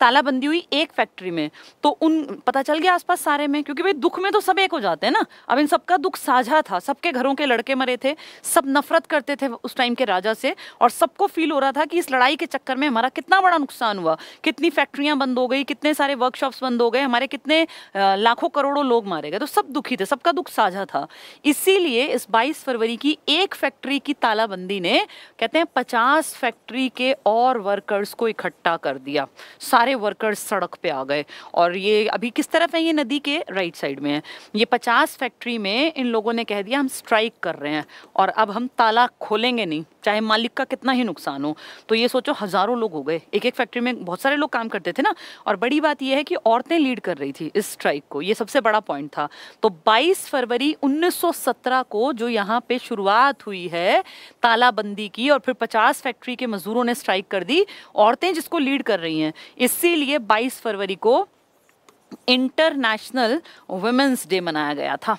तालाबंदी हुई एक फैक्ट्री में तो उन पता चल गया आसपास सारे में क्योंकि भाई दुख में तो सब एक हो जाते हैं ना अब इन सबका दुख साझा था सबके घरों के लड़के मरे थे सब नफरत करते थे उस टाइम के राजा से और सबको फील हो रहा था कि इस लड़ाई के चक्कर में हमारा कितना बड़ा नुकसान हुआ कितनी फैक्ट्रियाँ बंद हो गई कितने सारे वर्कशॉप्स बंद हो गए हमारे कितने लाखों करोड़ों लोग मारे गए तो सब दुखी थे सबका दुख साझा था इसीलिए इस बाईस फरवरी की एक फैक्ट्री की तालाबंदी ने कहते हैं पचास फैक्ट्री फैक्ट्री के और वर्कर्स को इकट्ठा कर दिया सारे वर्कर्स सड़क पे आ गए और ये अभी किस तरफ है ये नदी के राइट साइड में है ये पचास फैक्ट्री में इन लोगों ने कह दिया हम स्ट्राइक कर रहे हैं और अब हम ताला खोलेंगे नहीं चाहे मालिक का कितना ही नुकसान हो तो ये सोचो हज़ारों लोग हो गए एक एक फैक्ट्री में बहुत सारे लोग काम करते थे ना और बड़ी बात यह है कि औरतें लीड कर रही थी इस स्ट्राइक को ये सबसे बड़ा पॉइंट था तो 22 फरवरी 1917 को जो यहाँ पे शुरुआत हुई है तालाबंदी की और फिर 50 फैक्ट्री के मजदूरों ने स्ट्राइक कर दी औरतें जिसको लीड कर रही हैं इसीलिए 22 फरवरी को इंटरनेशनल वुमेंस डे मनाया गया था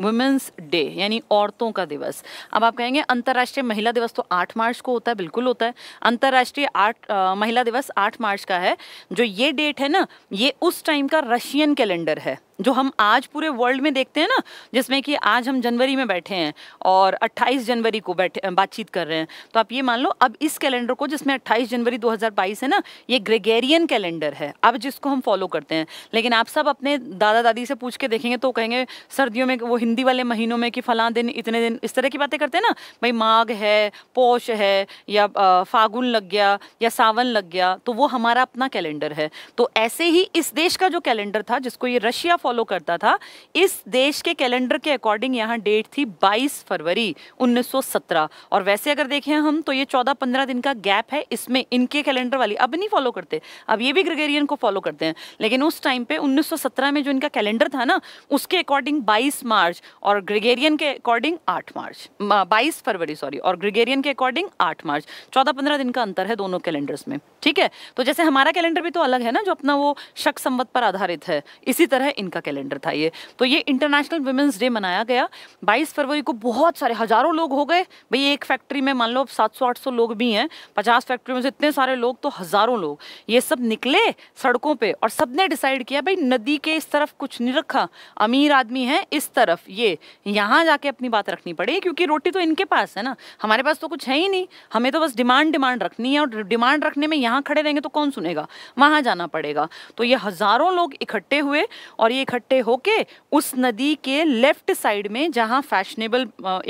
वुमेंस डे यानी औरतों का दिवस अब आप कहेंगे अंतर्राष्ट्रीय महिला दिवस तो 8 मार्च को होता है बिल्कुल होता है अंतर्राष्ट्रीय आठ महिला दिवस 8 मार्च का है जो ये डेट है ना ये उस टाइम का रशियन कैलेंडर है जो हम आज पूरे वर्ल्ड में देखते हैं ना जिसमें कि आज हम जनवरी में बैठे हैं और 28 जनवरी को बैठे बातचीत कर रहे हैं तो आप ये मान लो अब इस कैलेंडर को जिसमें 28 जनवरी 2022 है ना ये ग्रेगेरियन कैलेंडर है अब जिसको हम फॉलो करते हैं लेकिन आप सब अपने दादा दादी से पूछ के देखेंगे तो कहेंगे सर्दियों में वो हिंदी वाले महीनों में कि फलां दिन इतने दिन इस तरह की बातें करते हैं ना भाई माघ है पौष है या फागुन लग गया या सावन लग गया तो वो हमारा अपना कैलेंडर है तो ऐसे ही इस देश का जो कैलेंडर था जिसको ये रशिया फॉलो फॉलो करता था इस देश के कैलेंडर के अकॉर्डिंग यहाँ डेट थी 22 फरवरी 1917 और वैसे अगर देखें हम तो ये 14-15 दिन का गैप है इसमें इनके कैलेंडर वाली अब नहीं फॉलो करते अब ये भी ग्रेगेरियन को फॉलो करते हैं लेकिन उस टाइम पे 1917 में जो इनका कैलेंडर था ना उसके अकॉर्डिंग बाईस मार्च और ग्रेगेरियन के अकॉर्डिंग आठ मार्च बाईस फरवरी सॉरी और ग्रेगेरियन के अकॉर्डिंग आठ मार्च चौदह पंद्रह दिन का अंतर है दोनों कैलेंडर्स में ठीक है तो जैसे हमारा कैलेंडर भी तो अलग है ना जो अपना वो शक संवत पर आधारित है इसी तरह इनका कैलेंडर था ये तो ये इंटरनेशनल वुमेंस डे मनाया गया 22 फरवरी को बहुत सारे हजारों लोग हो गए भाई एक फैक्ट्री में मान लो अब सात सौ आठ सौ लोग भी हैं पचास फैक्ट्री में से इतने सारे लोग तो हजारों लोग ये सब निकले सड़कों पर और सब ने डिसाइड किया भाई नदी के इस तरफ कुछ नहीं रखा अमीर आदमी है इस तरफ ये यहाँ जाके अपनी बात रखनी पड़ेगी क्योंकि रोटी तो इनके पास है ना हमारे पास तो कुछ है ही नहीं हमें तो बस डिमांड डिमांड रखनी है और डिमांड रखने में यहाँ यहाँ खड़े रहेंगे तो कौन सुनेगा वहाँ जाना पड़ेगा तो ये हज़ारों लोग इकट्ठे हुए और ये इकट्ठे होके उस नदी के लेफ्ट साइड में जहाँ फैशनेबल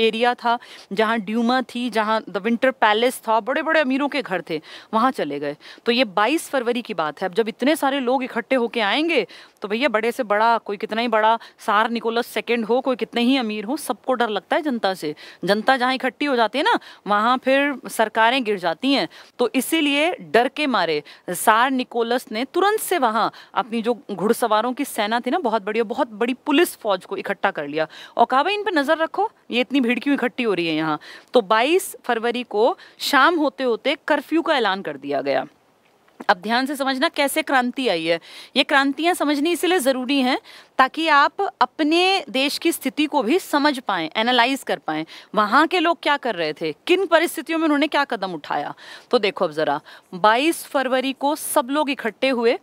एरिया था जहाँ ड्यूमा थी जहाँ द विंटर पैलेस था बड़े बड़े अमीरों के घर थे वहाँ चले गए तो ये बाईस फरवरी की बात है अब जब इतने सारे लोग इकट्ठे होके आएंगे तो भैया बड़े से बड़ा कोई कितना ही बड़ा सार निकोलस सेकेंड हो कोई कितने ही अमीर हो सबको डर लगता है जनता से जनता जहाँ इकट्ठी हो जाती है ना वहाँ फिर सरकारें गिर जाती हैं तो इसीलिए डर के मारे सार निकोलस ने तुरंत से वहाँ अपनी जो घुड़सवारों की सेना थी ना बहुत बड़ी और बहुत बड़ी पुलिस फौज को इकट्ठा कर लिया और कहा भाई इन पर नज़र रखो ये इतनी भीड़ क्यों इकट्ठी हो रही है यहाँ तो बाईस फरवरी को शाम होते होते कर्फ्यू का ऐलान कर दिया गया अब ध्यान से समझना कैसे क्रांति आई है ये क्रांतियां समझनी इसलिए ज़रूरी हैं ताकि आप अपने देश की स्थिति को भी समझ पाएँ एनालाइज कर पाएँ वहाँ के लोग क्या कर रहे थे किन परिस्थितियों में उन्होंने क्या कदम उठाया तो देखो अब ज़रा 22 फरवरी को सब लोग इकट्ठे हुए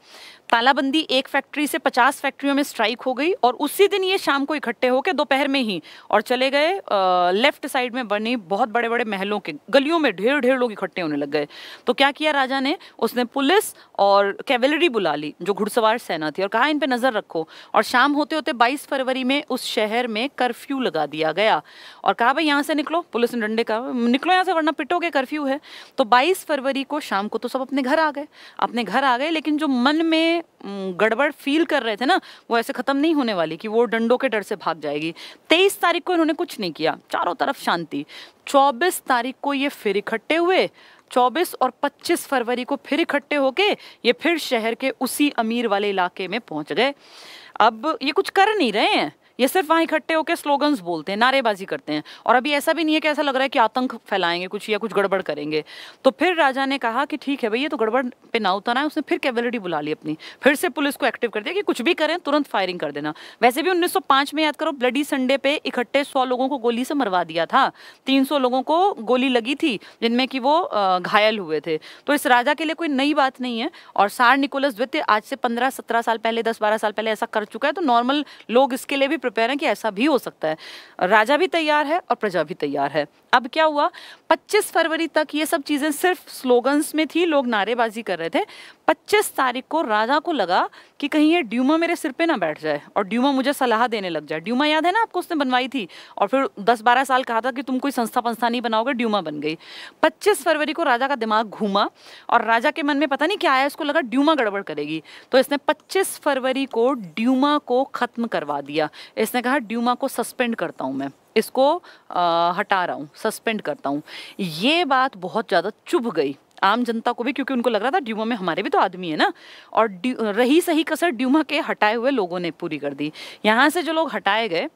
तालाबंदी एक फैक्ट्री से पचास फैक्ट्रियों में स्ट्राइक हो गई और उसी दिन ये शाम को इकट्ठे होकर दोपहर में ही और चले गए आ, लेफ्ट साइड में बने बहुत बड़े बड़े महलों के गलियों में ढेर ढेर लोग इकट्ठे होने लग गए तो क्या किया राजा ने उसने पुलिस और कैवलरी बुला ली जो घुड़सवार सेना थी और कहा इन पर नज़र रखो और शाम होते होते बाईस फरवरी में उस शहर में कर्फ्यू लगा दिया गया और कहा भाई यहाँ से निकलो पुलिस ने डंडे कहा निकलो यहाँ से वरना पिटोगे कर्फ्यू है तो बाईस फरवरी को शाम को तो सब अपने घर आ गए अपने घर आ गए लेकिन जो मन में गड़बड़ फील कर रहे थे ना वो ऐसे ख़त्म नहीं होने वाली कि वो डंडों के डर से भाग जाएगी तेईस तारीख को इन्होंने कुछ नहीं किया चारों तरफ शांति चौबीस तारीख को ये फिर इकट्ठे हुए 24 और 25 फरवरी को फिर इकट्ठे होके ये फिर शहर के उसी अमीर वाले इलाके में पहुंच गए अब ये कुछ कर नहीं रहे हैं ये सिर्फ वहाँ इकट्ठे होकर स्लोगन्स बोलते हैं नारेबाजी करते हैं और अभी ऐसा भी नहीं है कि ऐसा लग रहा है कि आतंक फैलाएंगे कुछ या कुछ गड़बड़ करेंगे तो फिर राजा ने कहा कि ठीक है भैया तो गड़बड़ पे ना उतना है उसने फिर कैबिलिटी बुला ली अपनी फिर से पुलिस को एक्टिव कर दिया कि कुछ भी करें तुरंत फायरिंग कर देना वैसे भी उन्नीस में याद करो ब्लडी संडे पे इकट्ठे सौ लोगों को गोली से मरवा दिया था तीन लोगों को गोली लगी थी जिनमें कि वो घायल हुए थे तो इस राजा के लिए कोई नई बात नहीं है और सार निकोलस द्वितीय आज से पंद्रह सत्रह साल पहले दस बारह साल पहले ऐसा कर चुका है तो नॉर्मल लोग इसके लिए भी प्रिपेयर हैं कि ऐसा भी हो सकता है राजा भी तैयार है और प्रजा भी तैयार है अब क्या हुआ 25 फरवरी तक ये सब चीज़ें सिर्फ स्लोगन्स में थी लोग नारेबाजी कर रहे थे 25 तारीख को राजा को लगा कि कहीं ये ड्यूमा मेरे सिर पे ना बैठ जाए और ड्यूमा मुझे सलाह देने लग जाए ड्यूमा याद है ना आपको उसने बनवाई थी और फिर 10-12 साल कहा था कि तुम कोई संस्था पंस्था नहीं बनाओगे ड्यूमा बन गई पच्चीस फरवरी को राजा का दिमाग घूमा और राजा के मन में पता नहीं क्या आया उसको लगा ड्यूमा गड़बड़ करेगी तो इसने पच्चीस फरवरी को ड्यूमा को ख़त्म करवा दिया इसने कहा ड्यूमा को सस्पेंड करता हूँ मैं इसको आ, हटा रहा हूँ सस्पेंड करता हूँ ये बात बहुत ज़्यादा चुभ गई आम जनता को भी क्योंकि उनको लग रहा था ड्यूमा में हमारे भी तो आदमी है ना और रही सही कसर ड्यूमा के हटाए हुए लोगों ने पूरी कर दी यहाँ से जो लोग हटाए गए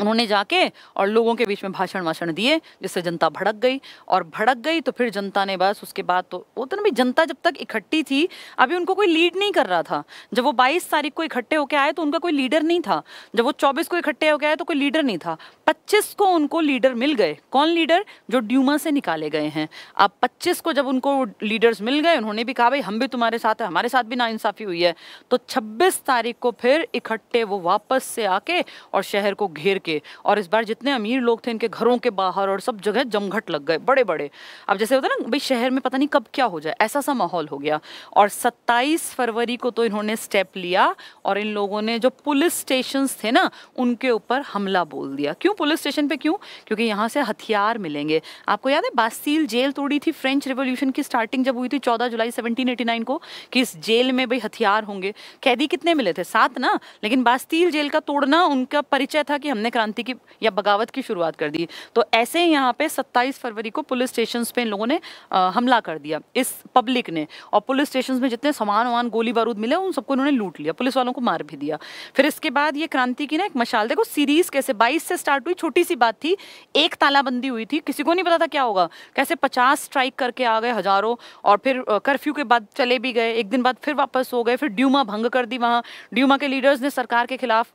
उन्होंने जाके और लोगों के बीच में भाषण वाषण दिए जिससे जनता भड़क गई और भड़क गई तो फिर जनता ने बस उसके बाद तो उतना तो भी जनता जब तक इकट्ठी थी अभी उनको कोई लीड नहीं कर रहा था जब वो 22 तारीख को इकट्ठे होकर आए तो उनका कोई लीडर नहीं था जब वो 24 को इकट्ठे होकर आए तो कोई लीडर नहीं था पच्चीस को उनको लीडर मिल गए कौन लीडर जो ड्यूमा से निकाले गए हैं अब पच्चीस को जब उनको लीडर्स मिल गए उन्होंने भी कहा भाई हम भी तुम्हारे साथ है हमारे साथ भी नाइंसाफ़ी हुई है तो छब्बीस तारीख को फिर इकट्ठे वो वापस से आके और शहर को घेर के और इस बार जितने अमीर लोग थे इनके घरों के बाहर और सब जगह जमघट लग गए बड़े बड़े अब जैसे होता है ना भाई शहर में पता नहीं कब क्या हो जाए ऐसा सा माहौल हो गया और 27 फरवरी को तो इन्होंने स्टेप लिया और इन लोगों ने जो पुलिस स्टेशन थे ना उनके ऊपर हमला बोल दिया क्यों पुलिस स्टेशन पर क्यों क्योंकि यहाँ से हथियार मिलेंगे आपको याद है बासील जेल तोड़ी थी फ्रेंच रिवोल्यूशन की स्टार्टिंग जब हुई थी चौदह जुलाई सेवनटीन को कि इस जेल में भाई हथियार होंगे कैदी कितने मिले थे सात ना लेकिन बास्तील जेल का तोड़ना उनका परिचय था कि हमने क्रांति की या बगावत की शुरुआत कर दी तो ऐसे ही यहाँ पे 27 फरवरी को पुलिस स्टेशन पे इन लोगों ने आ, हमला कर दिया इस पब्लिक ने और पुलिस स्टेशन में जितने सामान वामान गोली बारूद मिले उन सबको इन्होंने लूट लिया पुलिस वालों को मार भी दिया फिर इसके बाद ये क्रांति की ना एक मशाल देखो सीरीज कैसे बाईस से स्टार्ट हुई छोटी सी बात थी एक तालाबंदी हुई थी किसी को नहीं पता था क्या होगा कैसे पचास स्ट्राइक करके आ गए हजारों और फिर कर्फ्यू के बाद चले भी गए एक दिन बाद फिर वापस हो गए फिर ड्यूमा भंग कर दी वहाँ ड्यूमा के लीडर्स ने सरकार के खिलाफ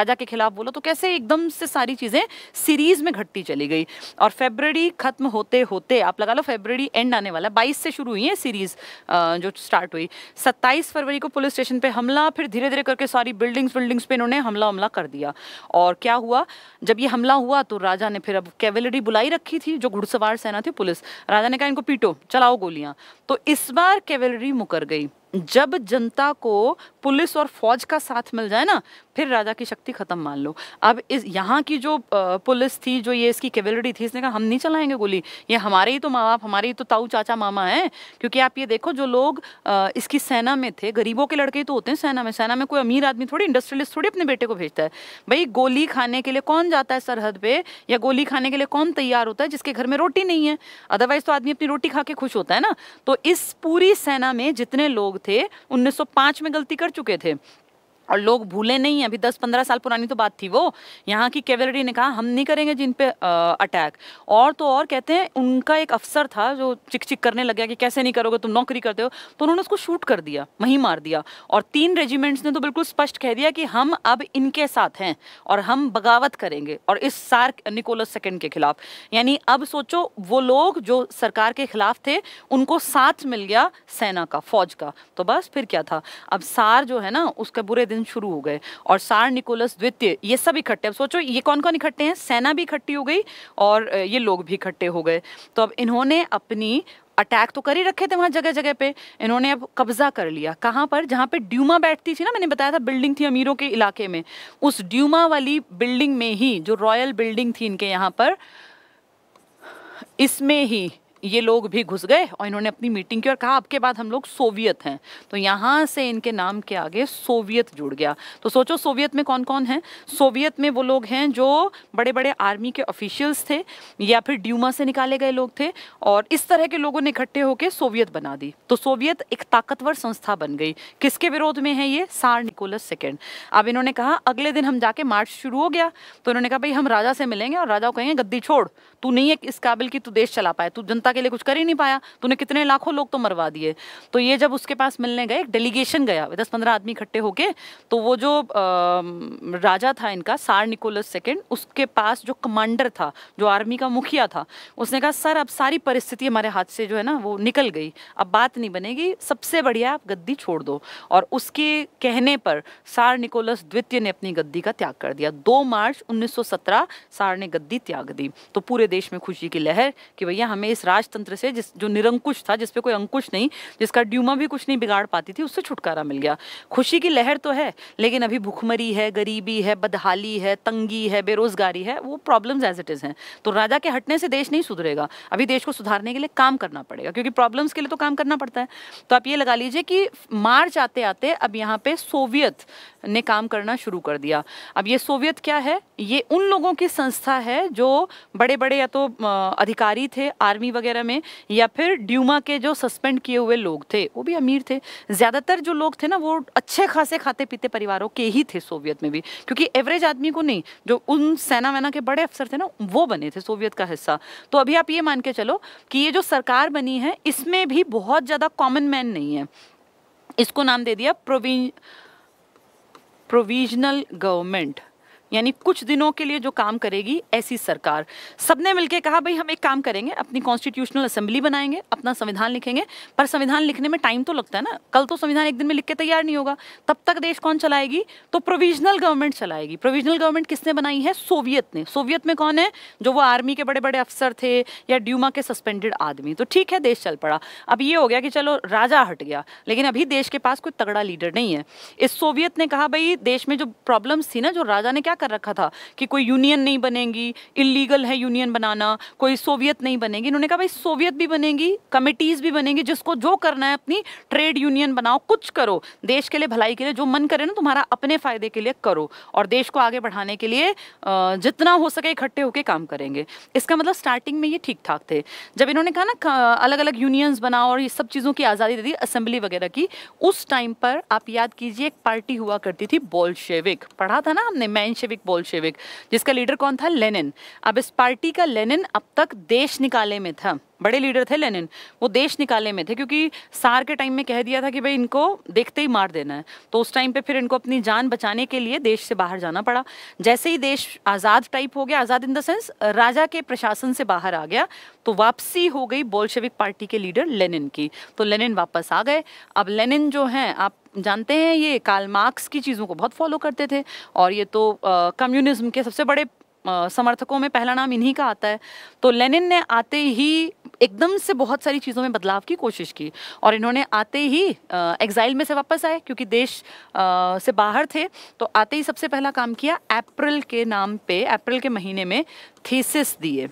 राजा के खिलाफ बोला तो कैसे एकदम एकदम से सारी चीज़ें सीरीज़ में घटती चली गई और फेबररी ख़त्म होते होते आप लगा लो फेबररी एंड आने वाला बाईस से शुरू हुई है सीरीज़ जो स्टार्ट हुई सत्ताईस फरवरी को पुलिस स्टेशन पर हमला फिर धीरे धीरे करके सारी बिल्डिंग्स बिल्डिंग्स पर इन्होंने हमला हमला कर दिया और क्या हुआ जब ये हमला हुआ तो राजा ने फिर अब कैवेलरी बुलाई रखी थी जो घुड़सवार सेना थी पुलिस राजा ने कहा इनको पीटो चलाओ गोलियां तो इस बार कैवेलरी मुकर गई जब जनता को पुलिस और फौज का साथ मिल जाए ना फिर राजा की शक्ति खत्म मान लो अब इस यहाँ की जो पुलिस थी जो ये इसकी कैबिलिटी थी इसने कहा हम नहीं चलाएंगे गोली ये हमारे ही तो माँ बाप हमारे ही तो ताऊ चाचा मामा हैं क्योंकि आप ये देखो जो लोग इसकी सेना में थे गरीबों के लड़के ही तो होते हैं सेना में सेना में कोई अमीर आदमी थोड़ी इंडस्ट्रियलिस्ट थोड़ी अपने बेटे को भेजता है भाई गोली खाने के लिए कौन जाता है सरहद पे या गोली खाने के लिए कौन तैयार होता है जिसके घर में रोटी नहीं है अदरवाइज तो आदमी अपनी रोटी खा के खुश होता है ना तो इस पूरी सेना में जितने लोग थे 1905 में गलती कर चुके थे और लोग भूले नहीं अभी 10-15 साल पुरानी तो बात थी वो यहाँ की कैवलरी ने कहा हम नहीं करेंगे जिन पे अटैक और तो और कहते हैं उनका एक अफसर था जो चिक चिक करने लग गया कि कैसे नहीं करोगे तुम नौकरी करते हो तो उन्होंने उसको शूट कर दिया वहीं मार दिया और तीन रेजिमेंट्स ने तो बिल्कुल स्पष्ट कह दिया कि हम अब इनके साथ हैं और हम बगावत करेंगे और इस सार निकोलस सेकेंड के खिलाफ यानी अब सोचो वो लोग जो सरकार के खिलाफ थे उनको साथ मिल गया सेना का फौज का तो बस फिर क्या था अब सार जो है ना उसके बुरे दिन आंदोलन शुरू हो गए और सार निकोलस द्वितीय ये सब इकट्ठे अब सोचो ये कौन कौन इकट्ठे हैं सेना भी इकट्ठी हो गई और ये लोग भी इकट्ठे हो गए तो अब इन्होंने अपनी अटैक तो कर ही रखे थे वहाँ जगह जगह पे इन्होंने अब कब्जा कर लिया कहाँ पर जहाँ पे ड्यूमा बैठती थी ना मैंने बताया था बिल्डिंग थी अमीरों के इलाके में उस ड्यूमा वाली बिल्डिंग में ही जो रॉयल बिल्डिंग थी इनके यहाँ पर इसमें ही ये लोग भी घुस गए और इन्होंने अपनी मीटिंग की और कहा आपके बाद हम लोग सोवियत हैं तो यहाँ से इनके नाम के आगे सोवियत जुड़ गया तो सोचो सोवियत में कौन कौन है सोवियत में वो लोग हैं जो बड़े बड़े आर्मी के ऑफिशियल्स थे या फिर ड्यूमा से निकाले गए लोग थे और इस तरह के लोगों ने इकट्ठे होकर सोवियत बना दी तो सोवियत एक ताकतवर संस्था बन गई किसके विरोध में है ये सार निकोलस सेकेंड अब इन्होंने कहा अगले दिन हम जाके मार्च शुरू हो गया तो इन्होंने कहा भाई हम राजा से मिलेंगे और राजा को कहेंगे गद्दी छोड़ तू नहीं है इस काबिल की तू देश चला पाए तू जनता जनता के लिए कुछ कर ही नहीं पाया तूने कितने लाखों लोग तो मरवा दिए तो ये जब उसके पास मिलने गए एक डेलीगेशन गया दस पंद्रह आदमी इकट्ठे होके तो वो जो आ, राजा था इनका सार निकोलस सेकेंड उसके पास जो कमांडर था जो आर्मी का मुखिया था उसने कहा सर अब सारी परिस्थिति हमारे हाथ से जो है ना वो निकल गई अब बात नहीं बनेगी सबसे बढ़िया आप गद्दी छोड़ दो और उसके कहने पर सार निकोलस द्वितीय ने अपनी गद्दी का त्याग कर दिया दो मार्च 1917 सार ने गद्दी त्याग दी तो पूरे देश में खुशी की लहर कि भैया हमें इस राज राजतंत्र से जिस जो निरंकुश था जिसपे कोई अंकुश नहीं जिसका ड्यूमा भी कुछ नहीं बिगाड़ पाती थी उससे छुटकारा मिल गया खुशी की लहर तो है लेकिन अभी भुखमरी है गरीबी है बदहाली है तंगी है बेरोजगारी है वो प्रॉब्लम एज इट इज़ हैं तो राजा के हटने से देश नहीं सुधरेगा अभी देश को सुधारने के लिए काम करना पड़ेगा क्योंकि प्रॉब्लम्स के लिए तो काम करना पड़ता है तो आप ये लगा लीजिए कि मार्च आते आते अब यहाँ पे सोवियत ने काम करना शुरू कर दिया अब ये सोवियत क्या है ये उन लोगों की संस्था है जो बड़े बड़े या तो अधिकारी थे आर्मी वगैरह वगैरह में या फिर ड्यूमा के जो सस्पेंड किए हुए लोग थे वो भी अमीर थे ज़्यादातर जो लोग थे ना वो अच्छे खासे खाते पीते परिवारों के ही थे सोवियत में भी क्योंकि एवरेज आदमी को नहीं जो उन सेना वेना के बड़े अफसर थे ना वो बने थे सोवियत का हिस्सा तो अभी आप ये मान के चलो कि ये जो सरकार बनी है इसमें भी बहुत ज़्यादा कॉमन मैन नहीं है इसको नाम दे दिया प्रोविजनल गवर्नमेंट यानी कुछ दिनों के लिए जो काम करेगी ऐसी सरकार सबने मिलकर कहा भाई हम एक काम करेंगे अपनी कॉन्स्टिट्यूशनल असेंबली बनाएंगे अपना संविधान लिखेंगे पर संविधान लिखने में टाइम तो लगता है ना कल तो संविधान एक दिन में लिख के तैयार नहीं होगा तब तक देश कौन चलाएगी तो प्रोविजनल गवर्नमेंट चलाएगी प्रोविजनल गवर्नमेंट किसने बनाई है सोवियत ने सोवियत में कौन है जो वो आर्मी के बड़े बड़े अफसर थे या ड्यूमा के सस्पेंडेड आदमी तो ठीक है देश चल पड़ा अब ये हो गया कि चलो राजा हट गया लेकिन अभी देश के पास कोई तगड़ा लीडर नहीं है इस सोवियत ने कहा भाई देश में जो प्रॉब्लम्स थी ना जो राजा ने क्या कर रखा था कि कोई यूनियन नहीं बनेगी इलीगल है यूनियन बनाना कोई सोवियत नहीं बनेगी इन्होंने कहा भाई सोवियत भी बनेगी कमिटीज़ भी बनेंगी जिसको जो करना है अपनी ट्रेड यूनियन बनाओ कुछ करो देश के लिए भलाई के लिए जो मन करे ना तुम्हारा अपने फ़ायदे के लिए करो और देश को आगे बढ़ाने के लिए जितना हो सके इकट्ठे होकर काम करेंगे इसका मतलब स्टार्टिंग में ये ठीक ठाक थे जब इन्होंने कहा ना अलग अलग यूनियंस बनाओ और ये सब चीज़ों की आज़ादी दे दी असेंबली वगैरह की उस टाइम पर आप याद कीजिए एक पार्टी हुआ करती थी बोल्शेविक पढ़ा था ना हमने मैनशेविक बोलशेविक बोल्शेविक जिसका लीडर कौन था लेनिन अब इस पार्टी का लेनिन अब तक देश निकाले में था बड़े लीडर थे लेनिन वो देश निकालने में थे क्योंकि सार के टाइम में कह दिया था कि भाई इनको देखते ही मार देना है तो उस टाइम पे फिर इनको अपनी जान बचाने के लिए देश से बाहर जाना पड़ा जैसे ही देश आज़ाद टाइप हो गया आज़ाद इन द सेंस राजा के प्रशासन से बाहर आ गया तो वापसी हो गई बोलशेविक पार्टी के लीडर लेनिन की तो लेनिन वापस आ गए अब लेनिन जो हैं आप जानते हैं ये काल मार्क्स की चीज़ों को बहुत फॉलो करते थे और ये तो कम्युनिज्म के सबसे बड़े समर्थकों में पहला नाम इन्हीं का आता है तो लेनिन ने आते ही एकदम से बहुत सारी चीज़ों में बदलाव की कोशिश की और इन्होंने आते ही एग्जाइल में से वापस आए क्योंकि देश आ, से बाहर थे तो आते ही सबसे पहला काम किया अप्रैल के नाम पे अप्रैल के महीने में थीसिस दिए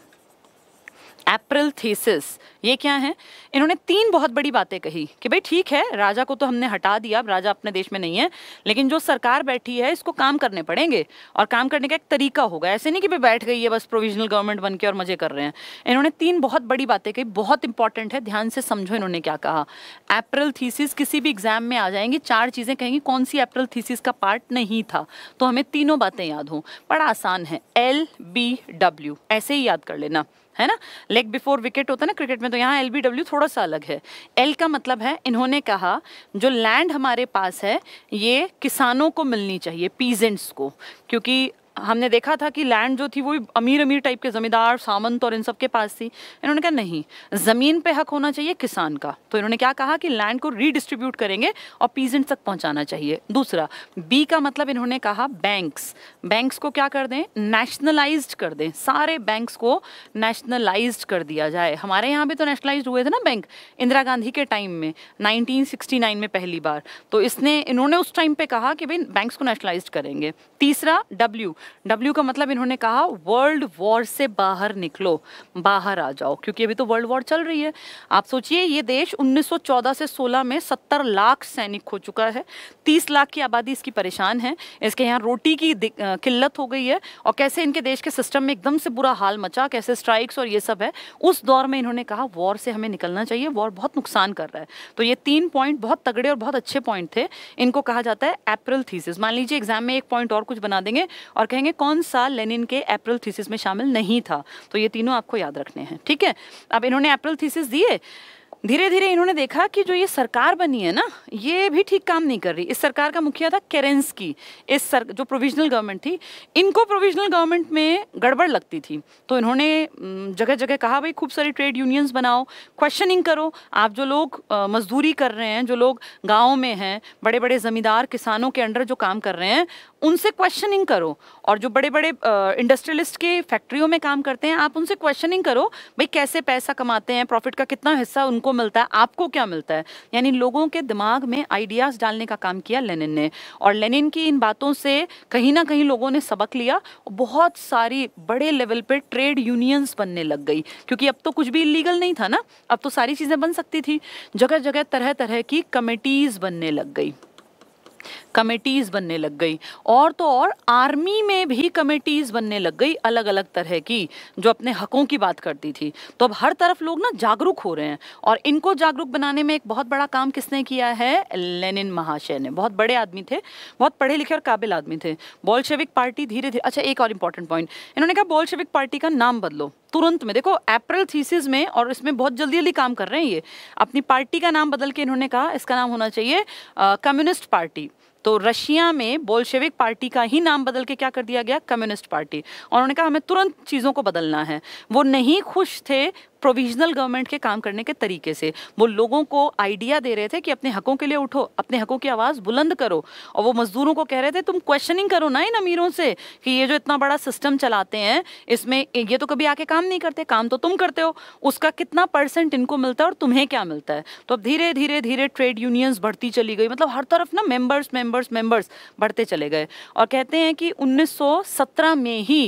अप्रैल थीसिस ये क्या है इन्होंने तीन बहुत बड़ी बातें कही कि भाई ठीक है राजा को तो हमने हटा दिया अब राजा अपने देश में नहीं है लेकिन जो सरकार बैठी है इसको काम करने पड़ेंगे और काम करने का एक तरीका होगा ऐसे नहीं कि भाई बैठ गई है बस प्रोविजनल गवर्नमेंट बन के और मजे कर रहे हैं इन्होंने तीन बहुत बड़ी बातें कही बहुत इंपॉर्टेंट है ध्यान से समझो इन्होंने क्या कहा अप्रैल थीसिस किसी भी एग्जाम में आ जाएंगी चार चीज़ें कहेंगी कौन सी अप्रैल थीसिस का पार्ट नहीं था तो हमें तीनों बातें याद हों बड़ा आसान है एल बी डब्ल्यू ऐसे ही याद कर लेना है ना लेग बिफोर विकेट होता है ना क्रिकेट में तो यहाँ एल बी डब्ल्यू थोड़ा सा अलग है एल का मतलब है इन्होंने कहा जो लैंड हमारे पास है ये किसानों को मिलनी चाहिए पीजेंट्स को क्योंकि हमने देखा था कि लैंड जो थी वो अमीर अमीर टाइप के ज़मींदार सामंत और इन सब के पास थी इन्होंने कहा नहीं ज़मीन पे हक होना चाहिए किसान का तो इन्होंने क्या कहा कि लैंड को रीडिस्ट्रीब्यूट करेंगे और पीजेंट तक पहुंचाना चाहिए दूसरा बी का मतलब इन्होंने कहा बैंक्स बैंक्स को क्या कर दें नेशनलाइज कर दें सारे बैंक्स को नेशनलाइज कर दिया जाए हमारे यहाँ भी तो नेशनलाइज हुए थे ना बैंक इंदिरा गांधी के टाइम में नाइनटीन में पहली बार तो इसने इन्होंने उस टाइम पर कहा कि भाई बैंक्स को नेशनलाइज करेंगे तीसरा डब्ल्यू डब्ल्यू का मतलब इन्होंने कहा वर्ल्ड वॉर से बाहर निकलो बाहर आ जाओ क्योंकि अभी तो वर्ल्ड वॉर चल रही है आप सोचिए ये देश 1914 से 16 में 70 लाख सैनिक खो चुका है 30 लाख की आबादी इसकी परेशान है इसके यहाँ रोटी की किल्लत हो गई है और कैसे इनके देश के सिस्टम में एकदम से बुरा हाल मचा कैसे स्ट्राइक्स और ये सब है उस दौर में इन्होंने कहा वॉर से हमें निकलना चाहिए वॉर बहुत नुकसान कर रहा है तो ये तीन पॉइंट बहुत तगड़े और बहुत अच्छे पॉइंट थे इनको कहा जाता है अप्रैल थीसिस मान लीजिए एग्जाम में एक पॉइंट और कुछ बना देंगे और कहें कहेंगे कौन सा लेनिन के अप्रैल थीसिस में शामिल नहीं था तो ये तीनों आपको याद रखने हैं ठीक है अब इन्होंने अप्रैल थीसिस दिए धीरे धीरे इन्होंने देखा कि जो ये सरकार बनी है ना ये भी ठीक काम नहीं कर रही इस सरकार का मुखिया था केरेंस की इस सर जो प्रोविजनल गवर्नमेंट थी इनको प्रोविजनल गवर्नमेंट में गड़बड़ लगती थी तो इन्होंने जगह जगह कहा भाई खूब सारी ट्रेड यूनियंस बनाओ क्वेश्चनिंग करो आप जो लोग मजदूरी कर रहे हैं जो लोग गाँव में हैं बड़े बड़े ज़मींदार किसानों के अंडर जो काम कर रहे हैं उनसे क्वेश्चनिंग करो और जो बड़े बड़े इंडस्ट्रियलिस्ट के फैक्ट्रियों में काम करते हैं आप उनसे क्वेश्चनिंग करो भाई कैसे पैसा कमाते हैं प्रॉफिट का कितना हिस्सा उनको को मिलता है आपको क्या मिलता है यानी लोगों के दिमाग में आइडियाज डालने का काम किया लेनिन ने और लेनिन की इन बातों से कहीं ना कहीं लोगों ने सबक लिया और बहुत सारी बड़े लेवल पर ट्रेड यूनियंस बनने लग गई क्योंकि अब तो कुछ भी इलीगल नहीं था ना अब तो सारी चीज़ें बन सकती थी जगह जगह तरह तरह की कमेटीज़ बनने लग गई कमेटीज़ बनने लग गई और तो और आर्मी में भी कमेटीज़ बनने लग गई अलग अलग तरह की जो अपने हकों की बात करती थी तो अब हर तरफ लोग ना जागरूक हो रहे हैं और इनको जागरूक बनाने में एक बहुत बड़ा काम किसने किया है लेनिन महाशय ने बहुत बड़े आदमी थे बहुत पढ़े लिखे और काबिल आदमी थे बोल्शेविक पार्टी धीरे धीरे अच्छा एक और इंपॉर्टेंट पॉइंट इन्होंने कहा बोल्शेविक पार्टी का नाम बदलो तुरंत में देखो अप्रैल थीसिस में और इसमें बहुत जल्दी जल्दी काम कर रहे हैं ये अपनी पार्टी का नाम बदल के इन्होंने कहा इसका नाम होना चाहिए कम्युनिस्ट पार्टी तो रशिया में बोल्शेविक पार्टी का ही नाम बदल के क्या कर दिया गया कम्युनिस्ट पार्टी और उन्होंने कहा हमें तुरंत चीज़ों को बदलना है वो नहीं खुश थे प्रोविजनल गवर्नमेंट के काम करने के तरीके से वो लोगों को आइडिया दे रहे थे कि अपने हकों के लिए उठो अपने हकों की आवाज़ बुलंद करो और वो मजदूरों को कह रहे थे तुम क्वेश्चनिंग करो ना इन अमीरों से कि ये जो इतना बड़ा सिस्टम चलाते हैं इसमें ये तो कभी आके काम नहीं करते काम तो तुम करते हो उसका कितना परसेंट इनको मिलता है और तुम्हें क्या मिलता है तो अब धीरे धीरे धीरे ट्रेड यूनियंस बढ़ती चली गई मतलब हर तरफ ना मेम्बर्स मेम्बर्स मेम्बर्स बढ़ते चले गए और कहते हैं कि उन्नीस में ही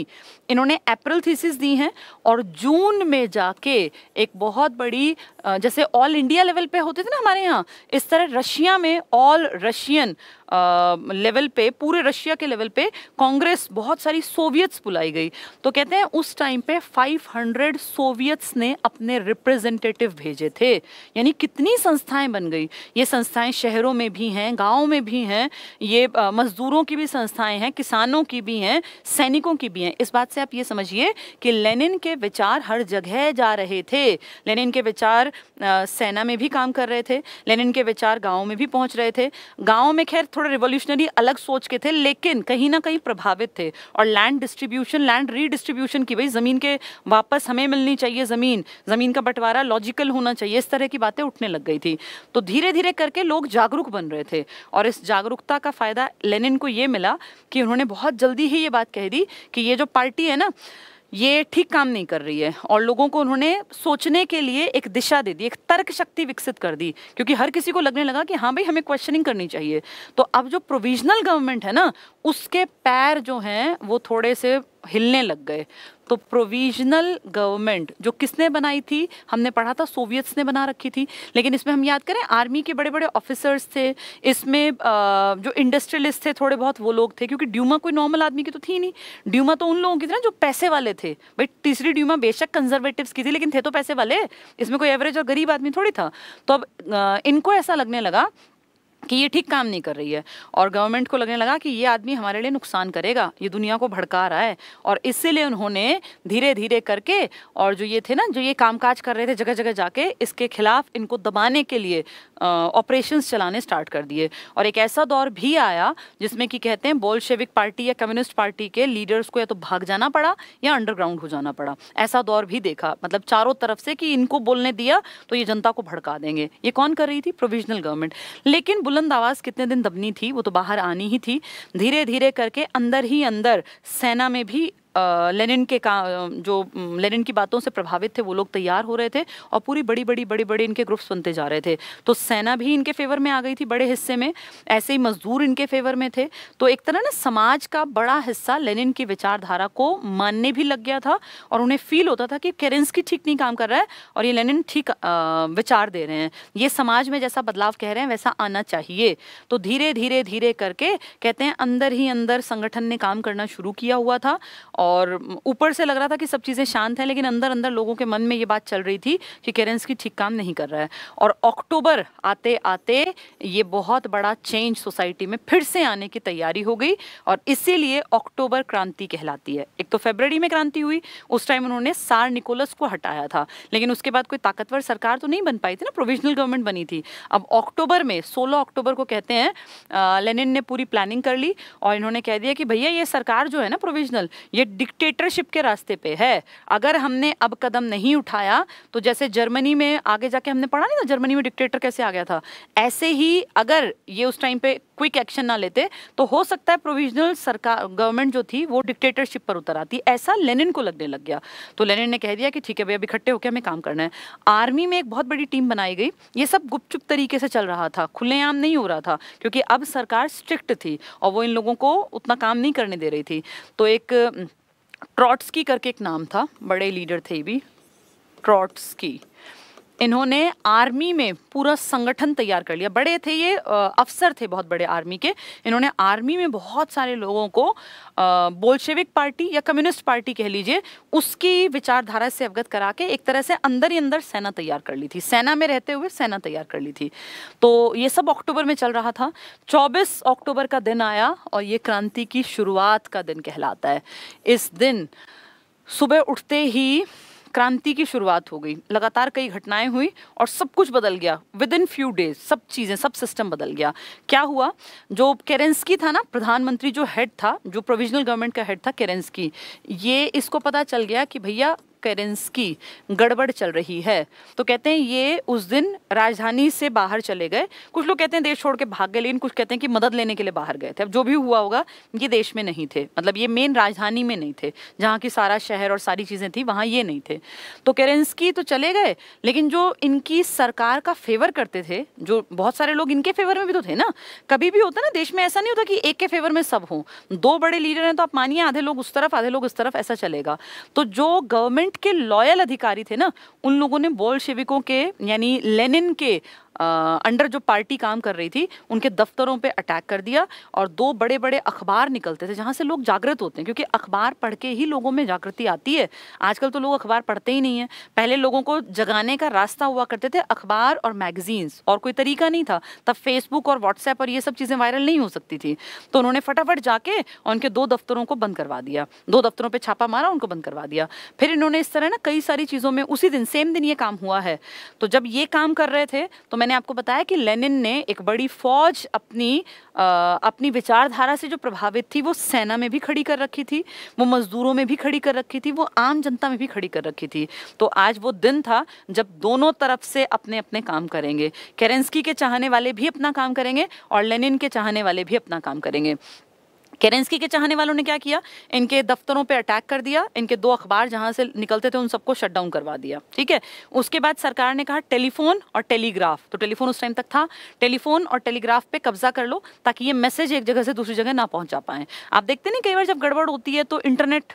इन्होंने अप्रैल थीसिस दी हैं और जून में जाके एक बहुत बड़ी जैसे ऑल इंडिया लेवल पे होते थे ना हमारे यहाँ इस तरह रशिया में ऑल रशियन लेवल पे पूरे रशिया के लेवल पे कांग्रेस बहुत सारी सोवियत्स बुलाई गई तो कहते हैं उस टाइम पे 500 सोवियत्स ने अपने रिप्रेजेंटेटिव भेजे थे यानी कितनी संस्थाएं बन गई ये संस्थाएं शहरों में भी हैं गाँव में भी हैं ये मजदूरों की भी संस्थाएं हैं किसानों की भी हैं सैनिकों की भी हैं इस बात से आप ये समझिए कि लेनिन के विचार हर जगह जा रहे थे लेनिन के विचार सेना में भी काम कर रहे थे लेनिन के विचार गाँव में भी पहुँच रहे थे गाँव में खैर थोड़ा रिवोल्यूशनरी अलग सोच के थे लेकिन कहीं ना कहीं प्रभावित थे और लैंड डिस्ट्रीब्यूशन लैंड रीडिस्ट्रीब्यूशन की भाई ज़मीन के वापस हमें मिलनी चाहिए ज़मीन ज़मीन का बंटवारा लॉजिकल होना चाहिए इस तरह की बातें उठने लग गई थी तो धीरे धीरे करके लोग जागरूक बन रहे थे और इस जागरूकता का फ़ायदा लेनिन को ये मिला कि उन्होंने बहुत जल्दी ही ये बात कह दी कि ये जो पार्टी है ना ये ठीक काम नहीं कर रही है और लोगों को उन्होंने सोचने के लिए एक दिशा दे दी एक तर्क शक्ति विकसित कर दी क्योंकि हर किसी को लगने लगा कि हाँ भाई हमें क्वेश्चनिंग करनी चाहिए तो अब जो प्रोविजनल गवर्नमेंट है ना उसके पैर जो हैं वो थोड़े से हिलने लग गए तो प्रोविजनल गवर्नमेंट जो किसने बनाई थी हमने पढ़ा था सोवियत्स ने बना रखी थी लेकिन इसमें हम याद करें आर्मी के बड़े बड़े ऑफिसर्स थे इसमें जो इंडस्ट्रियलिस्ट थे थोड़े बहुत वो लोग थे क्योंकि ड्यूमा कोई नॉर्मल आदमी की तो थी नहीं ड्यूमा तो उन लोगों की थी ना जो पैसे वाले थे भाई तीसरी ड्यूमा बेशक कंजर्वेटिव की थी लेकिन थे तो पैसे वाले इसमें कोई एवरेज और गरीब आदमी थोड़ी था तो अब इनको ऐसा लगने लगा कि ये ठीक काम नहीं कर रही है और गवर्नमेंट को लगने लगा कि ये आदमी हमारे लिए नुकसान करेगा ये दुनिया को भड़का रहा है और इसीलिए उन्होंने धीरे धीरे करके और जो ये थे ना जो ये काज कर रहे थे जगह जगह जाके इसके खिलाफ इनको दबाने के लिए ऑपरेशन चलाने स्टार्ट कर दिए और एक ऐसा दौर भी आया जिसमें कि कहते हैं बोलशेविक पार्टी या कम्युनिस्ट पार्टी के लीडर्स को या तो भाग जाना पड़ा या अंडरग्राउंड हो जाना पड़ा ऐसा दौर भी देखा मतलब चारों तरफ से कि इनको बोलने दिया तो ये जनता को भड़का देंगे ये कौन कर रही थी प्रोविजनल गवर्नमेंट लेकिन बुलंद बुलंद आवाज़ कितने दिन दबनी थी वो तो बाहर आनी ही थी धीरे धीरे करके अंदर ही अंदर सेना में भी लेनिन के का जो लेनिन की बातों से प्रभावित थे वो लोग तैयार हो रहे थे और पूरी बड़ी बड़ी बड़ी बड़ी इनके ग्रुप्स बनते जा रहे थे तो सेना भी इनके फेवर में आ गई थी बड़े हिस्से में ऐसे ही मजदूर इनके फेवर में थे तो एक तरह ना समाज का बड़ा हिस्सा लेनिन की विचारधारा को मानने भी लग गया था और उन्हें फील होता था कि की ठीक नहीं काम कर रहा है और ये लेनिन ठीक विचार दे रहे हैं ये समाज में जैसा बदलाव कह रहे हैं वैसा आना चाहिए तो धीरे धीरे धीरे करके कहते हैं अंदर ही अंदर संगठन ने काम करना शुरू किया हुआ था और ऊपर से लग रहा था कि सब चीज़ें शांत हैं लेकिन अंदर अंदर लोगों के मन में ये बात चल रही थी कि केरेंस की ठीक काम नहीं कर रहा है और अक्टूबर आते आते ये बहुत बड़ा चेंज सोसाइटी में फिर से आने की तैयारी हो गई और इसीलिए अक्टूबर क्रांति कहलाती है एक तो फेबररी में क्रांति हुई उस टाइम उन्होंने सार निकोलस को हटाया था लेकिन उसके बाद कोई ताकतवर सरकार तो नहीं बन पाई थी ना प्रोविजनल गवर्नमेंट बनी थी अब अक्टूबर में सोलह अक्टूबर को कहते हैं लेनिन ने पूरी प्लानिंग कर ली और इन्होंने कह दिया कि भैया ये सरकार जो है ना प्रोविजनल ये डिक्टेटरशिप के रास्ते पे है अगर हमने अब कदम नहीं उठाया तो जैसे जर्मनी में आगे जाके हमने पढ़ा नहीं था जर्मनी में डिक्टेटर कैसे आ गया था ऐसे ही अगर ये उस टाइम पे क्विक एक्शन ना लेते तो हो सकता है प्रोविजनल सरकार गवर्नमेंट जो थी वो डिक्टेटरशिप पर उतर आती ऐसा लेनिन को लगने लग गया तो लेनिन ने कह दिया कि ठीक है भाई अभी इकट्ठे होकर हमें काम करना है आर्मी में एक बहुत बड़ी टीम बनाई गई ये सब गुपचुप तरीके से चल रहा था खुलेआम नहीं हो रहा था क्योंकि अब सरकार स्ट्रिक्ट थी और वो इन लोगों को उतना काम नहीं करने दे रही थी तो एक की करके एक नाम था बड़े लीडर थे भी की इन्होंने आर्मी में पूरा संगठन तैयार कर लिया बड़े थे ये अफसर थे बहुत बड़े आर्मी के इन्होंने आर्मी में बहुत सारे लोगों को बोल्शेविक पार्टी या कम्युनिस्ट पार्टी कह लीजिए उसकी विचारधारा से अवगत करा के एक तरह से अंदर ही अंदर सेना तैयार कर ली थी सेना में रहते हुए सेना तैयार कर ली थी तो ये सब अक्टूबर में चल रहा था चौबीस अक्टूबर का दिन आया और ये क्रांति की शुरुआत का दिन कहलाता है इस दिन सुबह उठते ही क्रांति की शुरुआत हो गई लगातार कई घटनाएं हुई और सब कुछ बदल गया विद इन फ्यू डेज सब चीज़ें सब सिस्टम बदल गया क्या हुआ जो केरेंस्की था ना प्रधानमंत्री जो हेड था जो प्रोविजनल गवर्नमेंट का हेड था केरेंस्की ये इसको पता चल गया कि भैया करेंसकी गड़बड़ चल रही है तो कहते हैं ये उस दिन राजधानी से बाहर चले गए कुछ लोग कहते हैं देश छोड़ के भाग गए लेकिन कुछ कहते हैं कि मदद लेने के लिए बाहर गए थे अब जो भी हुआ होगा ये देश में नहीं थे मतलब ये मेन राजधानी में नहीं थे जहाँ की सारा शहर और सारी चीज़ें थी वहाँ ये नहीं थे तो करेंसकी तो चले गए लेकिन जो इनकी सरकार का फेवर करते थे जो बहुत सारे लोग इनके फेवर में भी तो थे ना कभी भी होता ना देश में ऐसा नहीं होता कि एक के फेवर में सब हों दो बड़े लीडर हैं तो आप मानिए आधे लोग उस तरफ आधे लोग इस तरफ ऐसा चलेगा तो जो गवर्नमेंट गवर्नमेंट के लॉयल अधिकारी थे ना उन लोगों ने बोल्शेविकों के यानी लेनिन के अंडर जो पार्टी काम कर रही थी उनके दफ्तरों पे अटैक कर दिया और दो बड़े बड़े अखबार निकलते थे जहाँ से लोग जागृत होते हैं क्योंकि अखबार पढ़ के ही लोगों में जागृति आती है आजकल तो लोग अखबार पढ़ते ही नहीं हैं पहले लोगों को जगाने का रास्ता हुआ करते थे अखबार और मैगजीन्स और कोई तरीका नहीं था तब फेसबुक और व्हाट्सएप और ये सब चीज़ें वायरल नहीं हो सकती थी तो उन्होंने फटाफट जाके और उनके दो दफ्तरों को बंद करवा दिया दो दफ्तरों पर छापा मारा उनको बंद करवा दिया फिर इन्होंने इस तरह ना कई सारी चीज़ों में उसी दिन सेम दिन ये काम हुआ है तो जब ये काम कर रहे थे तो मैंने आपको बताया कि लेनिन ने एक बड़ी फौज अपनी आ, अपनी विचारधारा से जो प्रभावित थी वो सेना में भी खड़ी कर रखी थी वो मजदूरों में भी खड़ी कर रखी थी वो आम जनता में भी खड़ी कर रखी थी तो आज वो दिन था जब दोनों तरफ से अपने अपने काम करेंगे केरेंसकी के चाहने वाले भी अपना काम करेंगे और लेनिन के चाहने वाले भी अपना काम करेंगे केरेंसकी के चाहने वालों ने क्या किया इनके दफ्तरों पे अटैक कर दिया इनके दो अखबार जहां से निकलते थे उन सबको शट डाउन करवा दिया ठीक है उसके बाद सरकार ने कहा टेलीफोन और टेलीग्राफ तो टेलीफोन उस टाइम तक था टेलीफोन और टेलीग्राफ पे कब्जा कर लो ताकि ये मैसेज एक जगह से दूसरी जगह ना पहुंचा पाए आप देखते नहीं कई बार जब गड़बड़ होती है तो इंटरनेट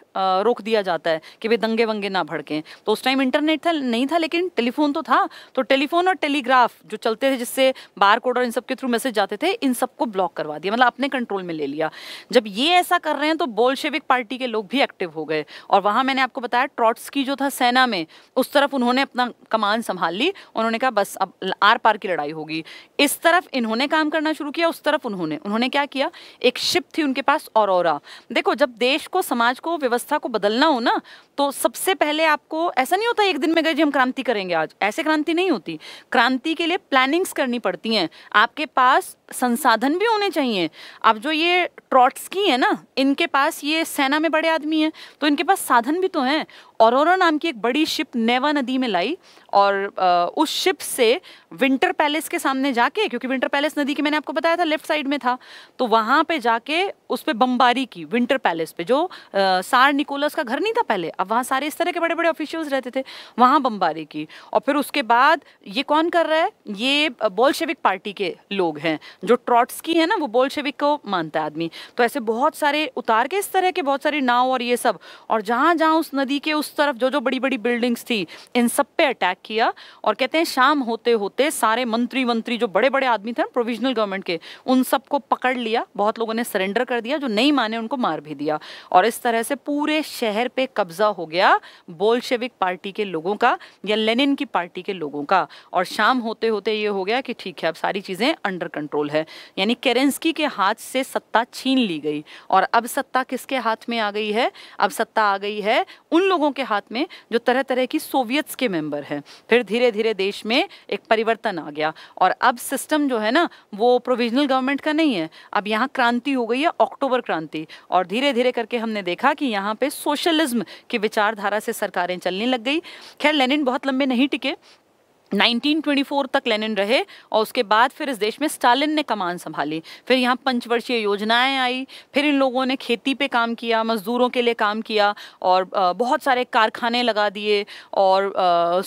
रोक दिया जाता है कि भाई दंगे वंगे ना भड़के तो उस टाइम इंटरनेट था नहीं था लेकिन टेलीफोन तो था तो टेलीफोन और टेलीग्राफ जो चलते थे जिससे बार कोड और इन सबके थ्रू मैसेज जाते थे इन सबको ब्लॉक करवा दिया मतलब अपने कंट्रोल में ले लिया जब ये ऐसा कर रहे हैं तो बोलशेविक पार्टी के लोग भी एक्टिव हो गए और वहाँ मैंने आपको बताया की जो था सेना में उस तरफ उन्होंने अपना कमान संभाल ली उन्होंने कहा बस अब आर पार की लड़ाई होगी इस तरफ इन्होंने काम करना शुरू किया उस तरफ उन्होंने उन्होंने क्या किया एक शिप थी उनके पास और देखो जब देश को समाज को व्यवस्था को बदलना हो ना तो सबसे पहले आपको ऐसा नहीं होता एक दिन में गए जी हम क्रांति करेंगे आज ऐसे क्रांति नहीं होती क्रांति के लिए प्लानिंग्स करनी पड़ती हैं आपके पास संसाधन भी होने चाहिए अब जो ये ट्रॉट्स की है ना इनके पास ये सेना में बड़े आदमी हैं तो इनके पास साधन भी तो हैं औरोरा नाम की एक बड़ी शिप नेवा नदी में लाई और उस शिप से विंटर पैलेस के सामने जाके क्योंकि विंटर पैलेस नदी की मैंने आपको बताया था लेफ्ट साइड में था तो वहाँ पे जाके उस पर बम्बारी की विंटर पैलेस पे जो सार निकोलस का घर नहीं था पहले अब वहाँ सारे इस तरह के बड़े बड़े ऑफिशियल्स रहते थे वहाँ बम्बारी की और फिर उसके बाद ये कौन कर रहा है ये बोलशेविक पार्टी के लोग हैं जो ट्रॉट्स की है ना वो बोलशेविक को मानता है आदमी तो ऐसे बहुत सारे उतार के इस तरह के बहुत सारे नाव और ये सब और जहाँ जहाँ उस नदी के उस उस तरफ जो जो बड़ी बड़ी बिल्डिंग्स थी इन सब पे अटैक किया और कहते हैं शाम होते होते सारे मंत्री मंत्री जो बड़े बड़े आदमी थे प्रोविजनल गवर्नमेंट के उन सबको पकड़ लिया बहुत लोगों ने सरेंडर कर दिया जो नहीं माने उनको मार भी दिया और इस तरह से पूरे शहर पे कब्जा हो गया बोलशेविक पार्टी के लोगों का या लेनिन की पार्टी के लोगों का और शाम होते होते ये हो गया कि ठीक है अब सारी चीज़ें अंडर कंट्रोल है यानी केरेंसकी के हाथ से सत्ता छीन ली गई और अब सत्ता किसके हाथ में आ गई है अब सत्ता आ गई है उन लोगों के हाथ में जो तरह तरह की सोवियत्स के मेंबर हैं फिर धीरे धीरे देश में एक परिवर्तन आ गया और अब सिस्टम जो है ना वो प्रोविजनल गवर्नमेंट का नहीं है अब यहाँ क्रांति हो गई है अक्टूबर क्रांति और धीरे धीरे करके हमने देखा कि यहाँ पे सोशलिज्म की विचारधारा से सरकारें चलने लग गई खैर लेनिन बहुत लंबे नहीं टिके 1924 तक लेनिन रहे और उसके बाद फिर इस देश में स्टालिन ने कमान संभाली फिर यहाँ पंचवर्षीय योजनाएं आई फिर इन लोगों ने खेती पे काम किया मज़दूरों के लिए काम किया और बहुत सारे कारखाने लगा दिए और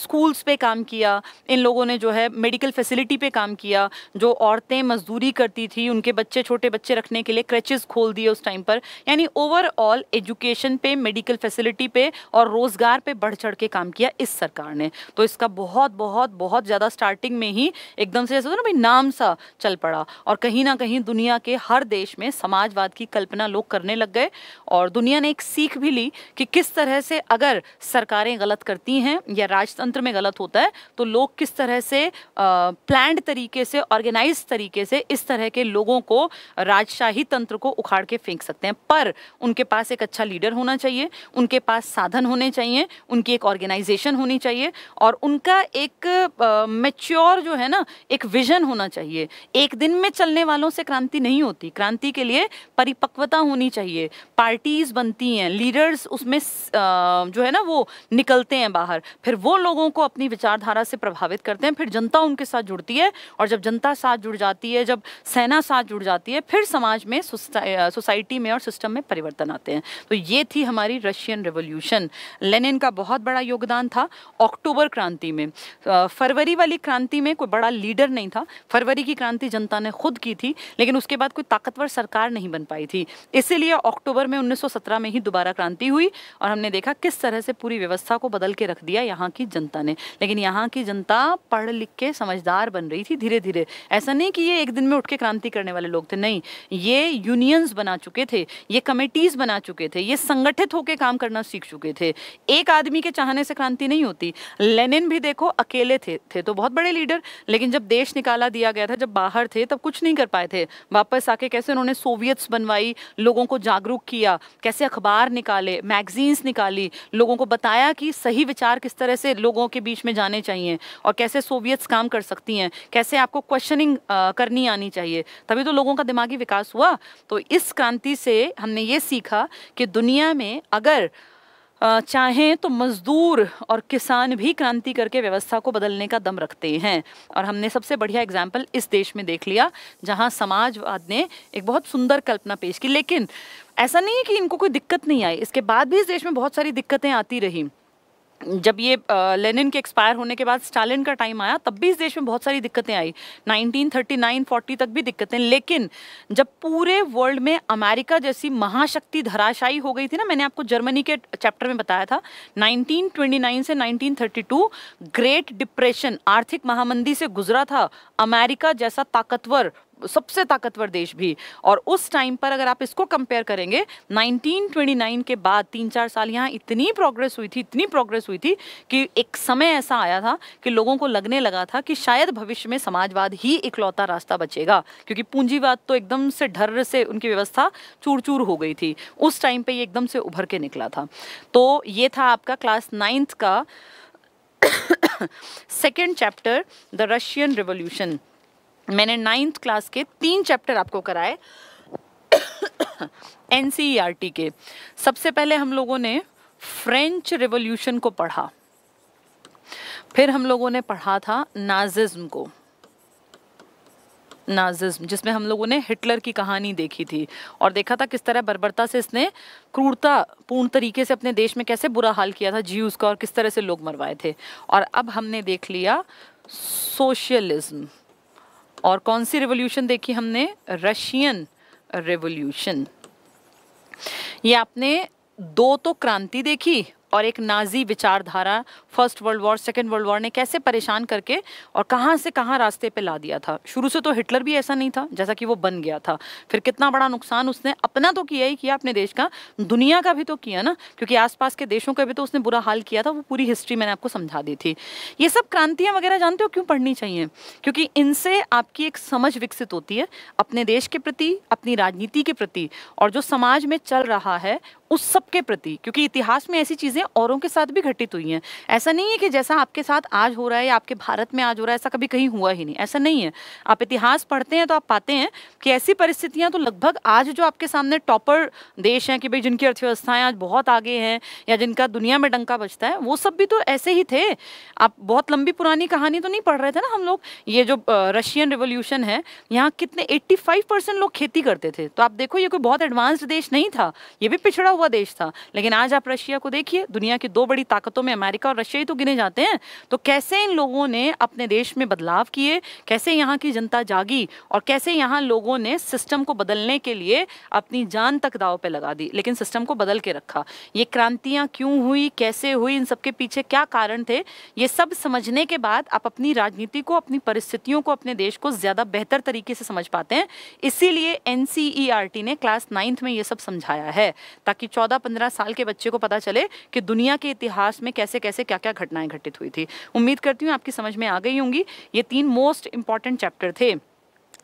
स्कूल्स पे काम किया इन लोगों ने जो है मेडिकल फैसिलिटी पे काम किया जो औरतें मजदूरी करती थी उनके बच्चे छोटे बच्चे रखने के लिए क्रेचेस खोल दिए उस टाइम पर यानी ओवरऑल एजुकेशन पे मेडिकल फैसिलिटी पे और रोज़गार पे बढ़ चढ़ के काम किया इस सरकार ने तो इसका बहुत बहुत बहुत ज़्यादा स्टार्टिंग में ही एकदम से जैसे ना भाई नाम सा चल पड़ा और कहीं ना कहीं दुनिया के हर देश में समाजवाद की कल्पना लोग करने लग गए और दुनिया ने एक सीख भी ली कि किस तरह से अगर सरकारें गलत करती हैं या राजतंत्र में गलत होता है तो लोग किस तरह से प्लान तरीके से ऑर्गेनाइज तरीके से इस तरह के लोगों को राजशाही तंत्र को उखाड़ के फेंक सकते हैं पर उनके पास एक अच्छा लीडर होना चाहिए उनके पास साधन होने चाहिए उनकी एक ऑर्गेनाइजेशन होनी चाहिए और उनका एक मेच्योर जो है ना एक विजन होना चाहिए एक दिन में चलने वालों से क्रांति नहीं होती क्रांति के लिए परिपक्वता होनी चाहिए पार्टीज बनती हैं लीडर्स उसमें जो है ना वो निकलते हैं बाहर फिर वो लोगों को अपनी विचारधारा से प्रभावित करते हैं फिर जनता उनके साथ जुड़ती है और जब जनता साथ जुड़ जाती है जब सेना साथ जुड़ जाती है फिर समाज में सोसाइटी में और सिस्टम में परिवर्तन आते हैं तो ये थी हमारी रशियन रेवोल्यूशन लेनिन का बहुत बड़ा योगदान था अक्टूबर क्रांति में फरवरी वाली क्रांति में कोई बड़ा लीडर नहीं था फरवरी की क्रांति जनता ने खुद की थी लेकिन उसके बाद कोई ताकतवर सरकार नहीं बन पाई थी इसीलिए अक्टूबर में 1917 में ही दोबारा क्रांति हुई और हमने देखा किस तरह से पूरी व्यवस्था को बदल के रख दिया यहाँ की जनता ने लेकिन यहाँ की जनता पढ़ लिख के समझदार बन रही थी धीरे धीरे ऐसा नहीं कि ये एक दिन में उठ के क्रांति करने वाले लोग थे नहीं ये यूनियंस बना चुके थे ये कमेटीज बना चुके थे ये संगठित होकर काम करना सीख चुके थे एक आदमी के चाहने से क्रांति नहीं होती लेनिन भी देखो अकेले थे थे तो बहुत बड़े लीडर लेकिन जब देश निकाला दिया गया था जब बाहर थे तब कुछ नहीं कर पाए थे वापस आके कैसे उन्होंने सोवियत्स बनवाई लोगों को जागरूक किया कैसे अखबार निकाले मैगजीन्स निकाली लोगों को बताया कि सही विचार किस तरह से लोगों के बीच में जाने चाहिए और कैसे सोवियत्स काम कर सकती हैं कैसे आपको क्वेश्चनिंग करनी आनी चाहिए तभी तो लोगों का दिमागी विकास हुआ तो इस क्रांति से हमने ये सीखा कि दुनिया में अगर चाहें तो मज़दूर और किसान भी क्रांति करके व्यवस्था को बदलने का दम रखते हैं और हमने सबसे बढ़िया एग्जाम्पल इस देश में देख लिया जहां समाजवाद ने एक बहुत सुंदर कल्पना पेश की लेकिन ऐसा नहीं है कि इनको कोई दिक्कत नहीं आई इसके बाद भी इस देश में बहुत सारी दिक्कतें आती रहीं जब ये लेनिन के एक्सपायर होने के बाद स्टालिन का टाइम आया तब भी इस देश में बहुत सारी दिक्कतें आई 1939 40 तक भी दिक्कतें लेकिन जब पूरे वर्ल्ड में अमेरिका जैसी महाशक्ति धराशायी हो गई थी ना मैंने आपको जर्मनी के चैप्टर में बताया था 1929 से 1932 ग्रेट डिप्रेशन आर्थिक महामंदी से गुजरा था अमेरिका जैसा ताकतवर सबसे ताकतवर देश भी और उस टाइम पर अगर आप इसको कंपेयर करेंगे 1929 के बाद तीन चार साल यहाँ इतनी प्रोग्रेस हुई थी इतनी प्रोग्रेस हुई थी कि एक समय ऐसा आया था कि लोगों को लगने लगा था कि शायद भविष्य में समाजवाद ही इकलौता रास्ता बचेगा क्योंकि पूंजीवाद तो एकदम से ढर्र से उनकी व्यवस्था चूर चूर हो गई थी उस टाइम पर ये एकदम से उभर के निकला था तो ये था आपका क्लास नाइन्थ का second chapter the Russian revolution मैंने नाइन्थ क्लास के तीन चैप्टर आपको कराए एन e के सबसे पहले हम लोगों ने फ्रेंच रिवोल्यूशन को पढ़ा फिर हम लोगों ने पढ़ा था नाजिज्म को नाजिज्म जिसमें हम लोगों ने हिटलर की कहानी देखी थी और देखा था किस तरह बर्बरता से इसने क्रूरता पूर्ण तरीके से अपने देश में कैसे बुरा हाल किया था जीव उसका और किस तरह से लोग मरवाए थे और अब हमने देख लिया सोशलिज्म और कौन सी रेवोल्यूशन देखी हमने रशियन रेवोल्यूशन ये आपने दो तो क्रांति देखी और एक नाजी विचारधारा first world war second world war ने कैसे परेशान करके और कहाँ से कहाँ रास्ते पे ला दिया था शुरू से तो हिटलर भी ऐसा नहीं था जैसा कि वो बन गया था फिर कितना बड़ा नुकसान उसने अपना तो किया ही किया अपने देश का दुनिया का भी तो किया ना क्योंकि आसपास के देशों का भी तो उसने बुरा हाल किया था वो पूरी हिस्ट्री मैंने आपको समझा दी थी ये सब क्रांतियाँ वगैरह जानते हो क्यों पढ़नी चाहिए क्योंकि इनसे आपकी एक समझ विकसित होती है अपने देश के प्रति अपनी राजनीति के प्रति और जो समाज में चल रहा है उस सब के प्रति क्योंकि इतिहास में ऐसी चीज़ें औरों के साथ भी घटित हुई हैं ऐसा नहीं है कि जैसा आपके साथ आज हो रहा है या आपके भारत में आज हो रहा है ऐसा कभी कहीं हुआ ही नहीं ऐसा नहीं है आप इतिहास पढ़ते हैं तो आप पाते हैं कि ऐसी परिस्थितियां तो लगभग आज जो आपके सामने टॉपर देश हैं कि भाई जिनकी अर्थव्यवस्थाएं आज बहुत आगे हैं या जिनका दुनिया में डंका बचता है वो सब भी तो ऐसे ही थे आप बहुत लंबी पुरानी कहानी तो नहीं पढ़ रहे थे ना हम लोग ये जो रशियन रिवोल्यूशन है यहाँ कितने एट्टी परसेंट लोग खेती करते थे तो आप देखो ये कोई बहुत एडवांस्ड देश नहीं था ये भी पिछड़ा हुआ देश था लेकिन आज आप रशिया को देखिए दुनिया की दो बड़ी ताकतों में अमेरिका और रशिया ही तो गिने जाते हैं तो कैसे इन लोगों ने अपने देश में बदलाव किए कैसे यहाँ की जनता जागी और कैसे यहाँ लोगों ने सिस्टम को बदलने के लिए अपनी जान तक दाव पर लगा दी लेकिन सिस्टम को बदल के रखा ये क्रांतियाँ क्यों हुई कैसे हुई इन सबके पीछे क्या कारण थे ये सब समझने के बाद आप अपनी राजनीति को अपनी परिस्थितियों को अपने देश को ज़्यादा बेहतर तरीके से समझ पाते हैं इसीलिए एन ने क्लास नाइन्थ में ये सब समझाया है ताकि चौदह पंद्रह साल के बच्चे को पता चले कि दुनिया के इतिहास में कैसे कैसे क्या क्या घटनाएं घटित हुई थी उम्मीद करती हूँ आपकी समझ में आ गई होंगी ये तीन मोस्ट इंपॉर्टेंट चैप्टर थे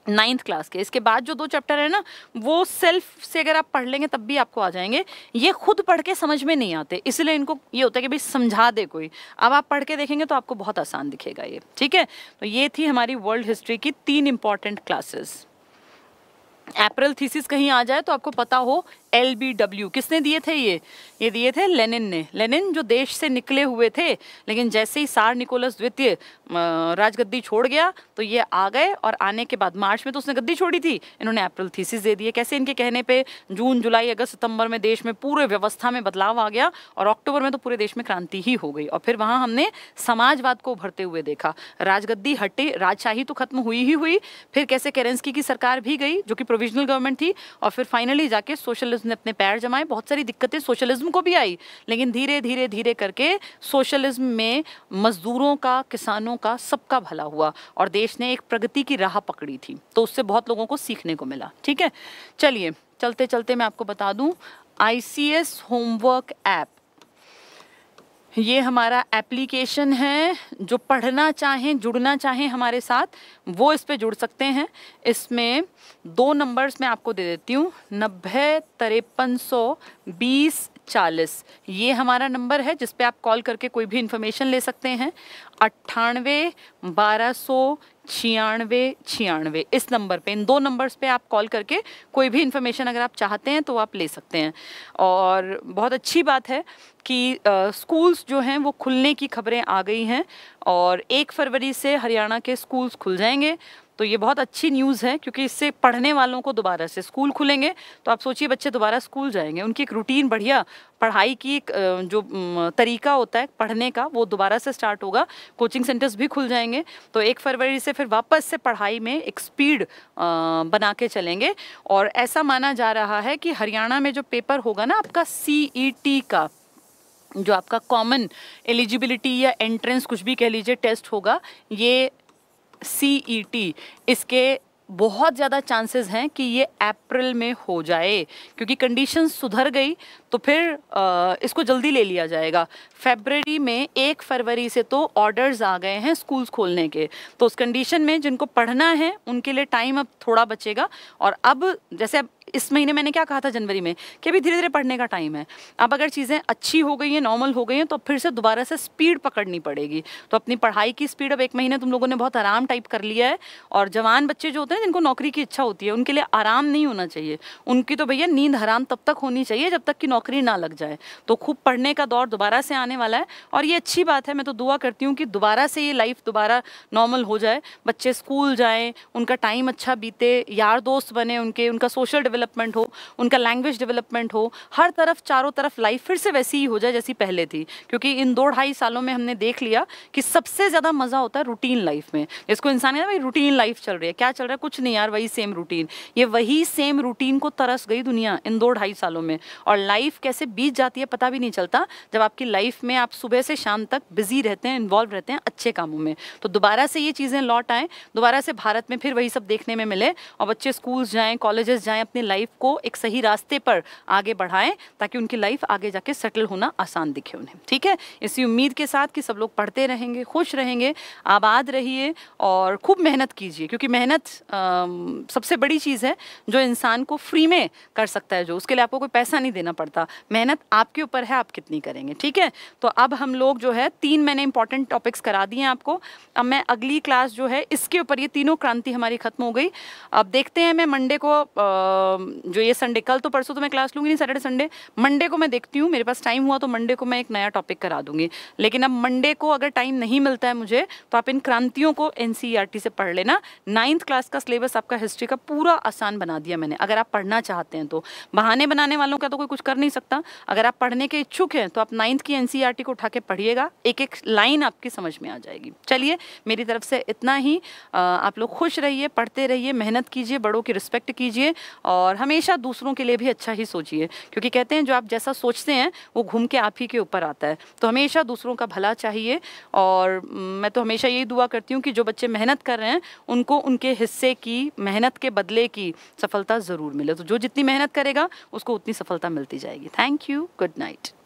नाइन्थ क्लास के इसके बाद जो दो चैप्टर है ना वो सेल्फ से अगर आप पढ़ लेंगे तब भी आपको आ जाएंगे ये खुद पढ़ के समझ में नहीं आते इसलिए इनको ये होता है कि भाई समझा दे कोई अब आप पढ़ के देखेंगे तो आपको बहुत आसान दिखेगा ये ठीक है तो ये थी हमारी वर्ल्ड हिस्ट्री की तीन इंपॉर्टेंट क्लासेस अप्रैल थीसिस कहीं आ जाए तो आपको पता हो एल बी डब्ल्यू किसने दिए थे ये ये दिए थे लेनिन ने लेनिन जो देश से निकले हुए थे लेकिन जैसे ही सार निकोलस द्वितीय राजगद्दी छोड़ गया तो ये आ गए और आने के बाद मार्च में तो उसने गद्दी छोड़ी थी इन्होंने अप्रैल थीसिस दे दिए कैसे इनके कहने पर जून जुलाई अगस्त सितंबर में देश में पूरे व्यवस्था में बदलाव आ गया और अक्टूबर में तो पूरे देश में क्रांति ही हो गई और फिर वहाँ हमने समाजवाद को उभरते हुए देखा राजगद्दी हटे राजशाही तो खत्म हुई ही हुई फिर कैसे केरेंसकी की सरकार भी गई जो कि प्रोविजनल गवर्नमेंट थी और फिर फाइनली जाके सोशलिज्म ने अपने पैर जमाए बहुत सारी दिक्कतें सोशलिज्म को भी आई लेकिन धीरे धीरे धीरे करके सोशलिज्म में मजदूरों का किसानों का सबका भला हुआ और देश ने एक प्रगति की राह पकड़ी थी तो उससे बहुत लोगों को सीखने को मिला ठीक है चलिए चलते चलते मैं आपको बता दूँ आई होमवर्क ऐप ये हमारा एप्लीकेशन है जो पढ़ना चाहें जुड़ना चाहें हमारे साथ वो इस पर जुड़ सकते हैं इसमें दो नंबर्स मैं आपको दे देती हूँ नब्बे तिरपन सौ बीस चालीस ये हमारा नंबर है जिस पे आप कॉल करके कोई भी इन्फॉर्मेशन ले सकते हैं अट्ठानवे बारह सौ छियानवे छियानवे इस नंबर पे इन दो नंबर्स पे आप कॉल करके कोई भी इन्फॉर्मेशन अगर आप चाहते हैं तो आप ले सकते हैं और बहुत अच्छी बात है कि स्कूल्स जो हैं वो खुलने की खबरें आ गई हैं और एक फरवरी से हरियाणा के स्कूल्स खुल जाएंगे तो ये बहुत अच्छी न्यूज़ है क्योंकि इससे पढ़ने वालों को दोबारा से स्कूल खुलेंगे तो आप सोचिए बच्चे दोबारा स्कूल जाएंगे उनकी एक रूटीन बढ़िया पढ़ाई की एक जो तरीका होता है पढ़ने का वो दोबारा से स्टार्ट होगा कोचिंग सेंटर्स भी खुल जाएंगे तो एक फरवरी से फिर वापस से पढ़ाई में एक स्पीड बना के चलेंगे और ऐसा माना जा रहा है कि हरियाणा में जो पेपर होगा ना आपका सी e का जो आपका कॉमन एलिजिबिलिटी या एंट्रेंस कुछ भी कह लीजिए टेस्ट होगा ये सी ई टी इसके बहुत ज़्यादा चांसेस हैं कि ये अप्रैल में हो जाए क्योंकि कंडीशन सुधर गई तो फिर आ, इसको जल्दी ले लिया जाएगा फेबररी में एक फरवरी से तो ऑर्डर्स आ गए हैं स्कूल्स खोलने के तो उस कंडीशन में जिनको पढ़ना है उनके लिए टाइम अब थोड़ा बचेगा और अब जैसे अब इस महीने मैंने क्या कहा था जनवरी में कि अभी धीरे धीरे पढ़ने का टाइम है अब अगर चीज़ें अच्छी हो गई हैं नॉर्मल हो गई हैं तो फिर से दोबारा से स्पीड पकड़नी पड़ेगी तो अपनी पढ़ाई की स्पीड अब एक महीने तुम लोगों ने बहुत आराम टाइप कर लिया है और जवान बच्चे जो होते होते हैं जिनको नौकरी की इच्छा होती है उनके लिए आराम नहीं होना चाहिए उनकी तो भैया नींद हराम तब तक होनी चाहिए जब तक कि नौकरी ना लग जाए तो खूब पढ़ने का दौर दोबारा से आने वाला है और ये अच्छी बात है मैं तो दुआ करती हूँ कि दोबारा से ये लाइफ दोबारा नॉर्मल हो जाए बच्चे स्कूल जाएँ उनका टाइम अच्छा बीते यार दोस्त बने उनके उनका सोशल डेवलपमेंट हो उनका लैंग्वेज डेवलपमेंट हो हर तरफ चारों तरफ लाइफ फिर से वैसी ही हो जाए जैसी पहले थी क्योंकि इन दो ढाई सालों में हमने देख लिया कि सबसे ज़्यादा मज़ा होता है रूटीन लाइफ में इसको इंसान कहता है भाई रूटीन लाइफ चल रही है क्या चल रहा है कुछ नहीं यार वही सेम रूटीन ये वही सेम रूटीन को तरस गई दुनिया इन दो ढाई सालों में और लाइफ कैसे बीत जाती है पता भी नहीं चलता जब आपकी लाइफ में आप सुबह से शाम तक बिजी रहते हैं इन्वॉल्व रहते हैं अच्छे कामों में तो दोबारा से ये चीज़ें लौट आएँ दोबारा से भारत में फिर वही सब देखने में मिले और बच्चे स्कूल्स जाएँ कॉलेजेस जाएँ अपनी लाइफ को एक सही रास्ते पर आगे बढ़ाएँ ताकि उनकी लाइफ आगे जाके सेटल होना आसान दिखे उन्हें ठीक है इसी उम्मीद के साथ कि सब लोग पढ़ते रहेंगे खुश रहेंगे आबाद रहिए और खूब मेहनत कीजिए क्योंकि मेहनत सबसे बड़ी चीज़ है जो इंसान को फ्री में कर सकता है जो उसके लिए आपको कोई पैसा नहीं देना पड़ता मेहनत आपके ऊपर है आप कितनी करेंगे ठीक है तो अब हम लोग जो है तीन मैंने इंपॉर्टेंट टॉपिक्स करा दिए हैं आपको अब मैं अगली क्लास जो है इसके ऊपर ये तीनों क्रांति हमारी ख़त्म हो गई अब देखते हैं मैं मंडे को जो ये संडे कल तो परसों तो मैं क्लास लूँगी नहीं सैटरडे संडे मंडे को मैं देखती हूँ मेरे पास टाइम हुआ तो मंडे को मैं एक नया टॉपिक करा दूँगी लेकिन अब मंडे को अगर टाइम नहीं मिलता है मुझे तो आप इन क्रांतियों को एन e से पढ़ लेना नाइन्थ क्लास का सिलेबस आपका हिस्ट्री का पूरा आसान बना दिया मैंने अगर आप पढ़ना चाहते हैं तो बहाने बनाने वालों का तो कोई कुछ कर नहीं सकता अगर आप पढ़ने के इच्छुक हैं तो आप नाइन्थ की एन e को उठा के पढ़िएगा एक एक लाइन आपकी समझ में आ जाएगी चलिए मेरी तरफ से इतना ही आप लोग खुश रहिए पढ़ते रहिए मेहनत कीजिए बड़ों की रिस्पेक्ट कीजिए और हमेशा दूसरों के लिए भी अच्छा ही सोचिए क्योंकि कहते हैं जो आप जैसा सोचते हैं वो घूम के आप ही के ऊपर आता है तो हमेशा दूसरों का भला चाहिए और मैं तो हमेशा यही दुआ करती हूँ कि जो बच्चे मेहनत कर रहे हैं उनको उनके हिस्से की मेहनत के बदले की सफलता ज़रूर मिले तो जो जितनी मेहनत करेगा उसको उतनी सफलता मिलती जाएगी थैंक यू गुड नाइट